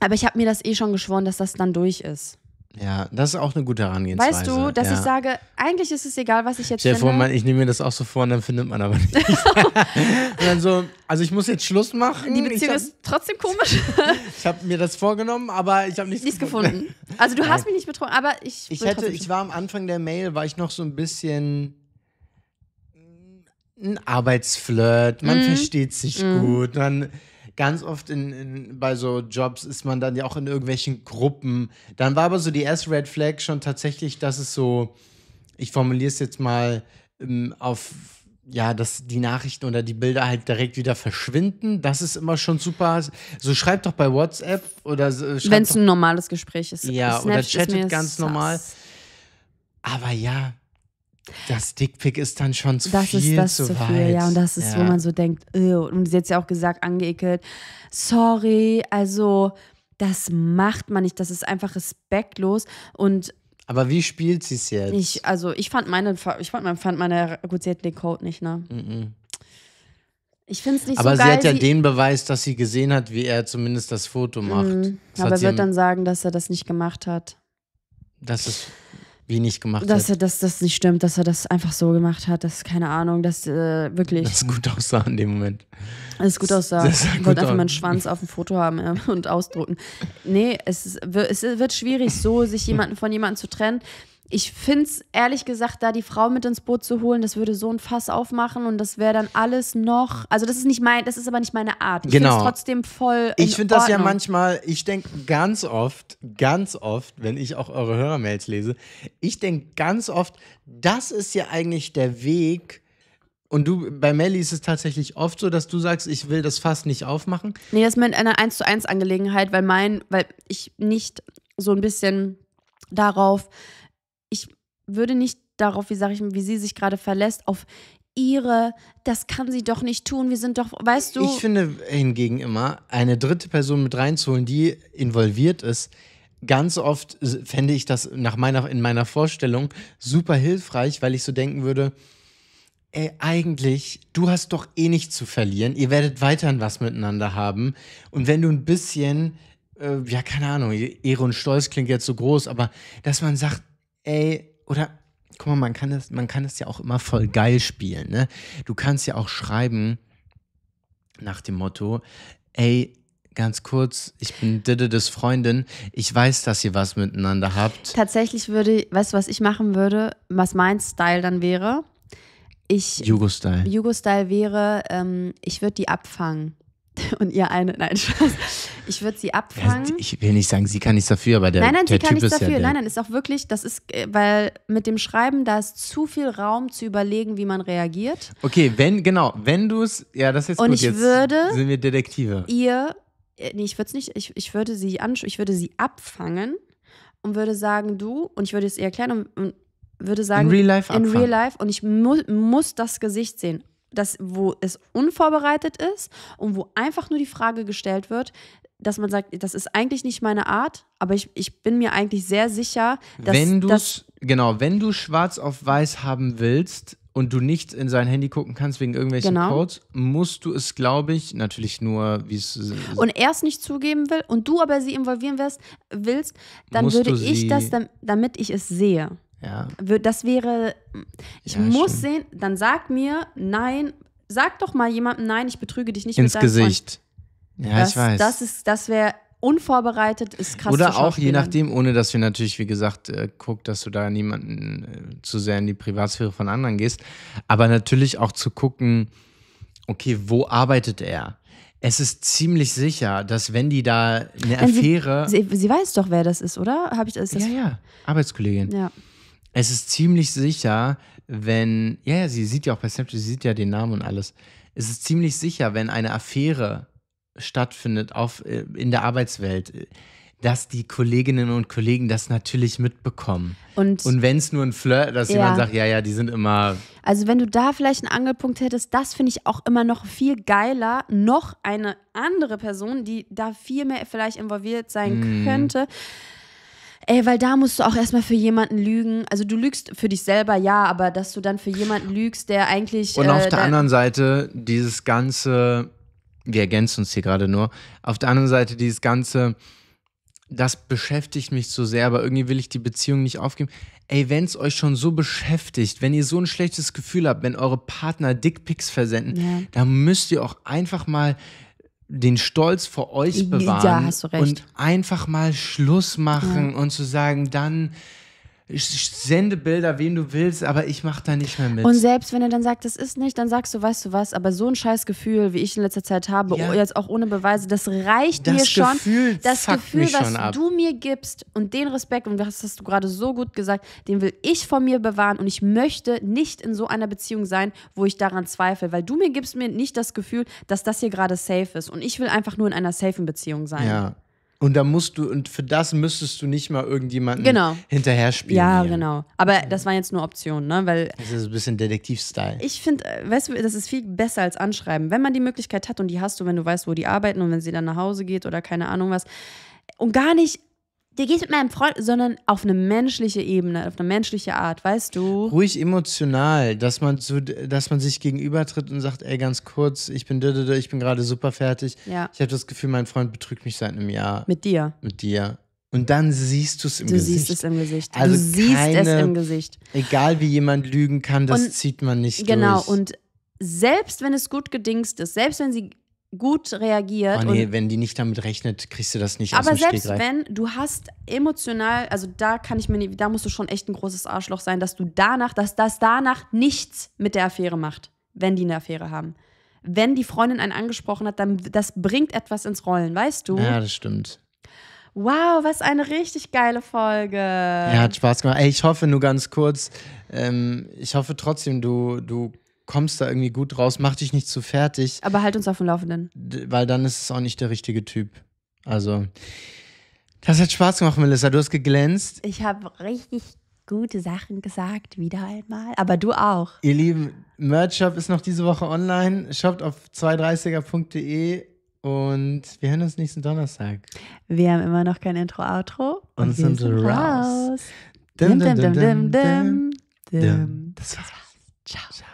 Aber ich habe mir das eh schon geschworen, dass das dann durch ist. Ja, das ist auch eine gute Herangehensweise. Weißt du, dass ja. ich sage, eigentlich ist es egal, was ich jetzt Stell finde. Vor, ich nehme mir das auch so vor und dann findet man aber nicht. so, also ich muss jetzt Schluss machen. Die Beziehung hab, ist trotzdem komisch. ich habe mir das vorgenommen, aber ich habe nichts, nichts gefunden. gefunden. Also du Nein. hast mich nicht betrogen, aber ich Ich, hätte, ich war am Anfang der Mail, war ich noch so ein bisschen ein Arbeitsflirt, man mm. versteht sich mm. gut, man ganz oft in, in, bei so Jobs ist man dann ja auch in irgendwelchen Gruppen. Dann war aber so die erste Red Flag schon tatsächlich, dass es so, ich formuliere es jetzt mal ähm, auf, ja, dass die Nachrichten oder die Bilder halt direkt wieder verschwinden. Das ist immer schon super. So schreibt doch bei WhatsApp oder äh, Wenn es ein normales Gespräch ist. Ja, Snapchat oder chattet ganz sass. normal. Aber ja, das Dickpick ist dann schon zu das viel. Das ist zu, zu viel, ja. Und das ist, ja. wo man so denkt, Ew. und sie hat es ja auch gesagt, angeekelt, sorry, also das macht man nicht, das ist einfach respektlos und aber wie spielt sie es jetzt? Ich, also ich fand meine, ich fand, fand meine, gut, sie hat den Code nicht, ne? Mm Ich finde es nicht aber so geil. Aber sie hat ja den Beweis, dass sie gesehen hat, wie er zumindest das Foto mhm. macht. Mm, das aber er wird dann sagen, dass er das nicht gemacht hat. Das ist wenig gemacht dass hat. dass das nicht stimmt, dass er das einfach so gemacht hat, dass, keine Ahnung, dass äh, wirklich. Das gut aussah in dem Moment. Alles gut aussah. Das, das ich wollte einfach meinen Schwanz auf dem Foto haben ja, und ausdrucken. Nee, es, ist, es wird schwierig, so sich jemanden von jemandem zu trennen ich finde es ehrlich gesagt, da die Frau mit ins Boot zu holen, das würde so ein Fass aufmachen und das wäre dann alles noch. Also, das ist nicht mein, das ist aber nicht meine Art. Ich genau. finde es trotzdem voll. Ich finde das ja manchmal, ich denke ganz oft, ganz oft, wenn ich auch eure Hörermails lese, ich denke ganz oft, das ist ja eigentlich der Weg, und du, bei Melly ist es tatsächlich oft so, dass du sagst, ich will das Fass nicht aufmachen? Nee, das ist mir eine 1 zu 1 Angelegenheit, weil mein, weil ich nicht so ein bisschen darauf würde nicht darauf, wie sage ich, wie sie sich gerade verlässt, auf ihre, das kann sie doch nicht tun, wir sind doch, weißt du. Ich finde hingegen immer, eine dritte Person mit reinzuholen, die involviert ist, ganz oft fände ich das nach meiner, in meiner Vorstellung super hilfreich, weil ich so denken würde, ey, eigentlich, du hast doch eh nichts zu verlieren, ihr werdet weiterhin was miteinander haben und wenn du ein bisschen, äh, ja, keine Ahnung, Ehre und Stolz klingt jetzt so groß, aber dass man sagt, ey, oder guck mal, man kann es, man kann das ja auch immer voll geil spielen. Ne? Du kannst ja auch schreiben nach dem Motto, ey, ganz kurz, ich bin Didedes Freundin. Ich weiß, dass ihr was miteinander habt. Tatsächlich würde, weißt du, was ich machen würde, was mein Style dann wäre? Ich. Jugo-Style. Jugo-Style wäre, ähm, ich würde die abfangen. und ihr eine. Nein, Spaß. Ich würde sie abfangen. Ja, ich will nicht sagen, sie kann nichts dafür, aber der Nein, nein, sie typ kann nichts dafür. Ja nein, nein, ist auch wirklich, das ist, äh, weil mit dem Schreiben, da ist zu viel Raum zu überlegen, wie man reagiert. Okay, wenn, genau, wenn du es, ja, das ist jetzt und gut, ich jetzt würde sind wir Detektive. Ihr, äh, nee, ich würde es nicht, ich, ich würde sie ansch ich würde sie abfangen und würde sagen, du, und ich würde es ihr erklären und, und würde sagen, in real life abfangen. In real life und ich mu muss das Gesicht sehen das, wo es unvorbereitet ist und wo einfach nur die Frage gestellt wird, dass man sagt, das ist eigentlich nicht meine Art, aber ich, ich bin mir eigentlich sehr sicher, dass. Wenn du genau, wenn du schwarz auf weiß haben willst und du nicht in sein Handy gucken kannst wegen irgendwelchen genau. Codes, musst du es, glaube ich, natürlich nur, wie es. Und er es nicht zugeben will und du aber sie involvieren wirst, willst, dann würde ich das, damit ich es sehe. Ja. Das wäre, ich ja, muss stimmt. sehen, dann sag mir, nein, sag doch mal jemandem, nein, ich betrüge dich nicht Ins mit deinem Gesicht. Freund. Ja, das, ich weiß. Das, das wäre unvorbereitet, ist krass. Oder auch je nachdem, ohne dass wir natürlich, wie gesagt, äh, guck, dass du da niemanden äh, zu sehr in die Privatsphäre von anderen gehst. Aber natürlich auch zu gucken, okay, wo arbeitet er? Es ist ziemlich sicher, dass wenn die da eine Affäre. Sie, sie, sie weiß doch, wer das ist, oder? Habe ich das? Ja, ja, Arbeitskollegin. Ja es ist ziemlich sicher, wenn, ja, ja, sie sieht ja auch Perception, sie sieht ja den Namen und alles. Es ist ziemlich sicher, wenn eine Affäre stattfindet auf, äh, in der Arbeitswelt, äh, dass die Kolleginnen und Kollegen das natürlich mitbekommen. Und, und wenn es nur ein Flirt, dass ja. jemand sagt, ja, ja, die sind immer. Also wenn du da vielleicht einen Angelpunkt hättest, das finde ich auch immer noch viel geiler, noch eine andere Person, die da viel mehr vielleicht involviert sein mm. könnte. Ey, weil da musst du auch erstmal für jemanden lügen. Also du lügst für dich selber, ja, aber dass du dann für jemanden lügst, der eigentlich. Und auf äh, der anderen Seite dieses ganze, wir ergänzen uns hier gerade nur, auf der anderen Seite dieses ganze, das beschäftigt mich so sehr, aber irgendwie will ich die Beziehung nicht aufgeben. Ey, wenn es euch schon so beschäftigt, wenn ihr so ein schlechtes Gefühl habt, wenn eure Partner Dickpics versenden, ja. dann müsst ihr auch einfach mal den Stolz vor euch bewahren ja, und einfach mal Schluss machen ja. und zu sagen, dann ich sende Bilder, wen du willst, aber ich mache da nicht mehr mit. Und selbst wenn er dann sagt, das ist nicht, dann sagst du, weißt du was, aber so ein scheiß Gefühl, wie ich in letzter Zeit habe, ja. jetzt auch ohne Beweise, das reicht mir schon. Gefühl das Gefühl, was ab. du mir gibst und den Respekt, und das hast du gerade so gut gesagt, den will ich von mir bewahren und ich möchte nicht in so einer Beziehung sein, wo ich daran zweifle, weil du mir gibst mir nicht das Gefühl, dass das hier gerade safe ist und ich will einfach nur in einer safen Beziehung sein. Ja. Und da musst du, und für das müsstest du nicht mal irgendjemanden genau. hinterher spielen. Ja, genau. Aber das waren jetzt nur Optionen, ne? Weil. Das ist ein bisschen Detektiv-Style. Ich finde, äh, weißt du, das ist viel besser als anschreiben. Wenn man die Möglichkeit hat und die hast du, wenn du weißt, wo die arbeiten und wenn sie dann nach Hause geht oder keine Ahnung was. Und gar nicht der geht mit meinem Freund, sondern auf eine menschliche Ebene, auf eine menschliche Art, weißt du? Ruhig emotional, dass man so, dass man sich gegenübertritt und sagt, ey, ganz kurz, ich bin dödödö, ich bin gerade super fertig. Ja. Ich habe das Gefühl, mein Freund betrügt mich seit einem Jahr. Mit dir. Mit dir. Und dann siehst du es im Gesicht. Du also siehst es im Gesicht. Also du siehst keine, es im Gesicht. Egal wie jemand lügen kann, das und, zieht man nicht genau, durch. Genau, und selbst wenn es gut gedingst ist, selbst wenn sie gut reagiert. Oh nee, wenn die nicht damit rechnet, kriegst du das nicht aber aus dem selbst Stegreif. wenn, du hast emotional, also da kann ich mir nicht, da musst du schon echt ein großes Arschloch sein, dass du danach, dass das danach nichts mit der Affäre macht, wenn die eine Affäre haben. Wenn die Freundin einen angesprochen hat, dann das bringt etwas ins Rollen, weißt du? Ja, das stimmt. Wow, was eine richtig geile Folge. Ja, hat Spaß gemacht. Ey, ich hoffe nur ganz kurz, ähm, ich hoffe trotzdem, du, du kommst da irgendwie gut raus, mach dich nicht zu fertig. Aber halt uns auf dem Laufenden. Weil dann ist es auch nicht der richtige Typ. Also, das hat Spaß gemacht, Melissa. Du hast geglänzt. Ich habe richtig gute Sachen gesagt, wieder einmal. Aber du auch. Ihr Lieben, Merch-Shop ist noch diese Woche online. Shoppt auf 230er.de und wir hören uns nächsten Donnerstag. Wir haben immer noch kein Intro-Outro. Und, und sind, sind raus. raus. Dim, dim, dim, dim, dim, dim. dim. Das war's. Ciao. Ciao.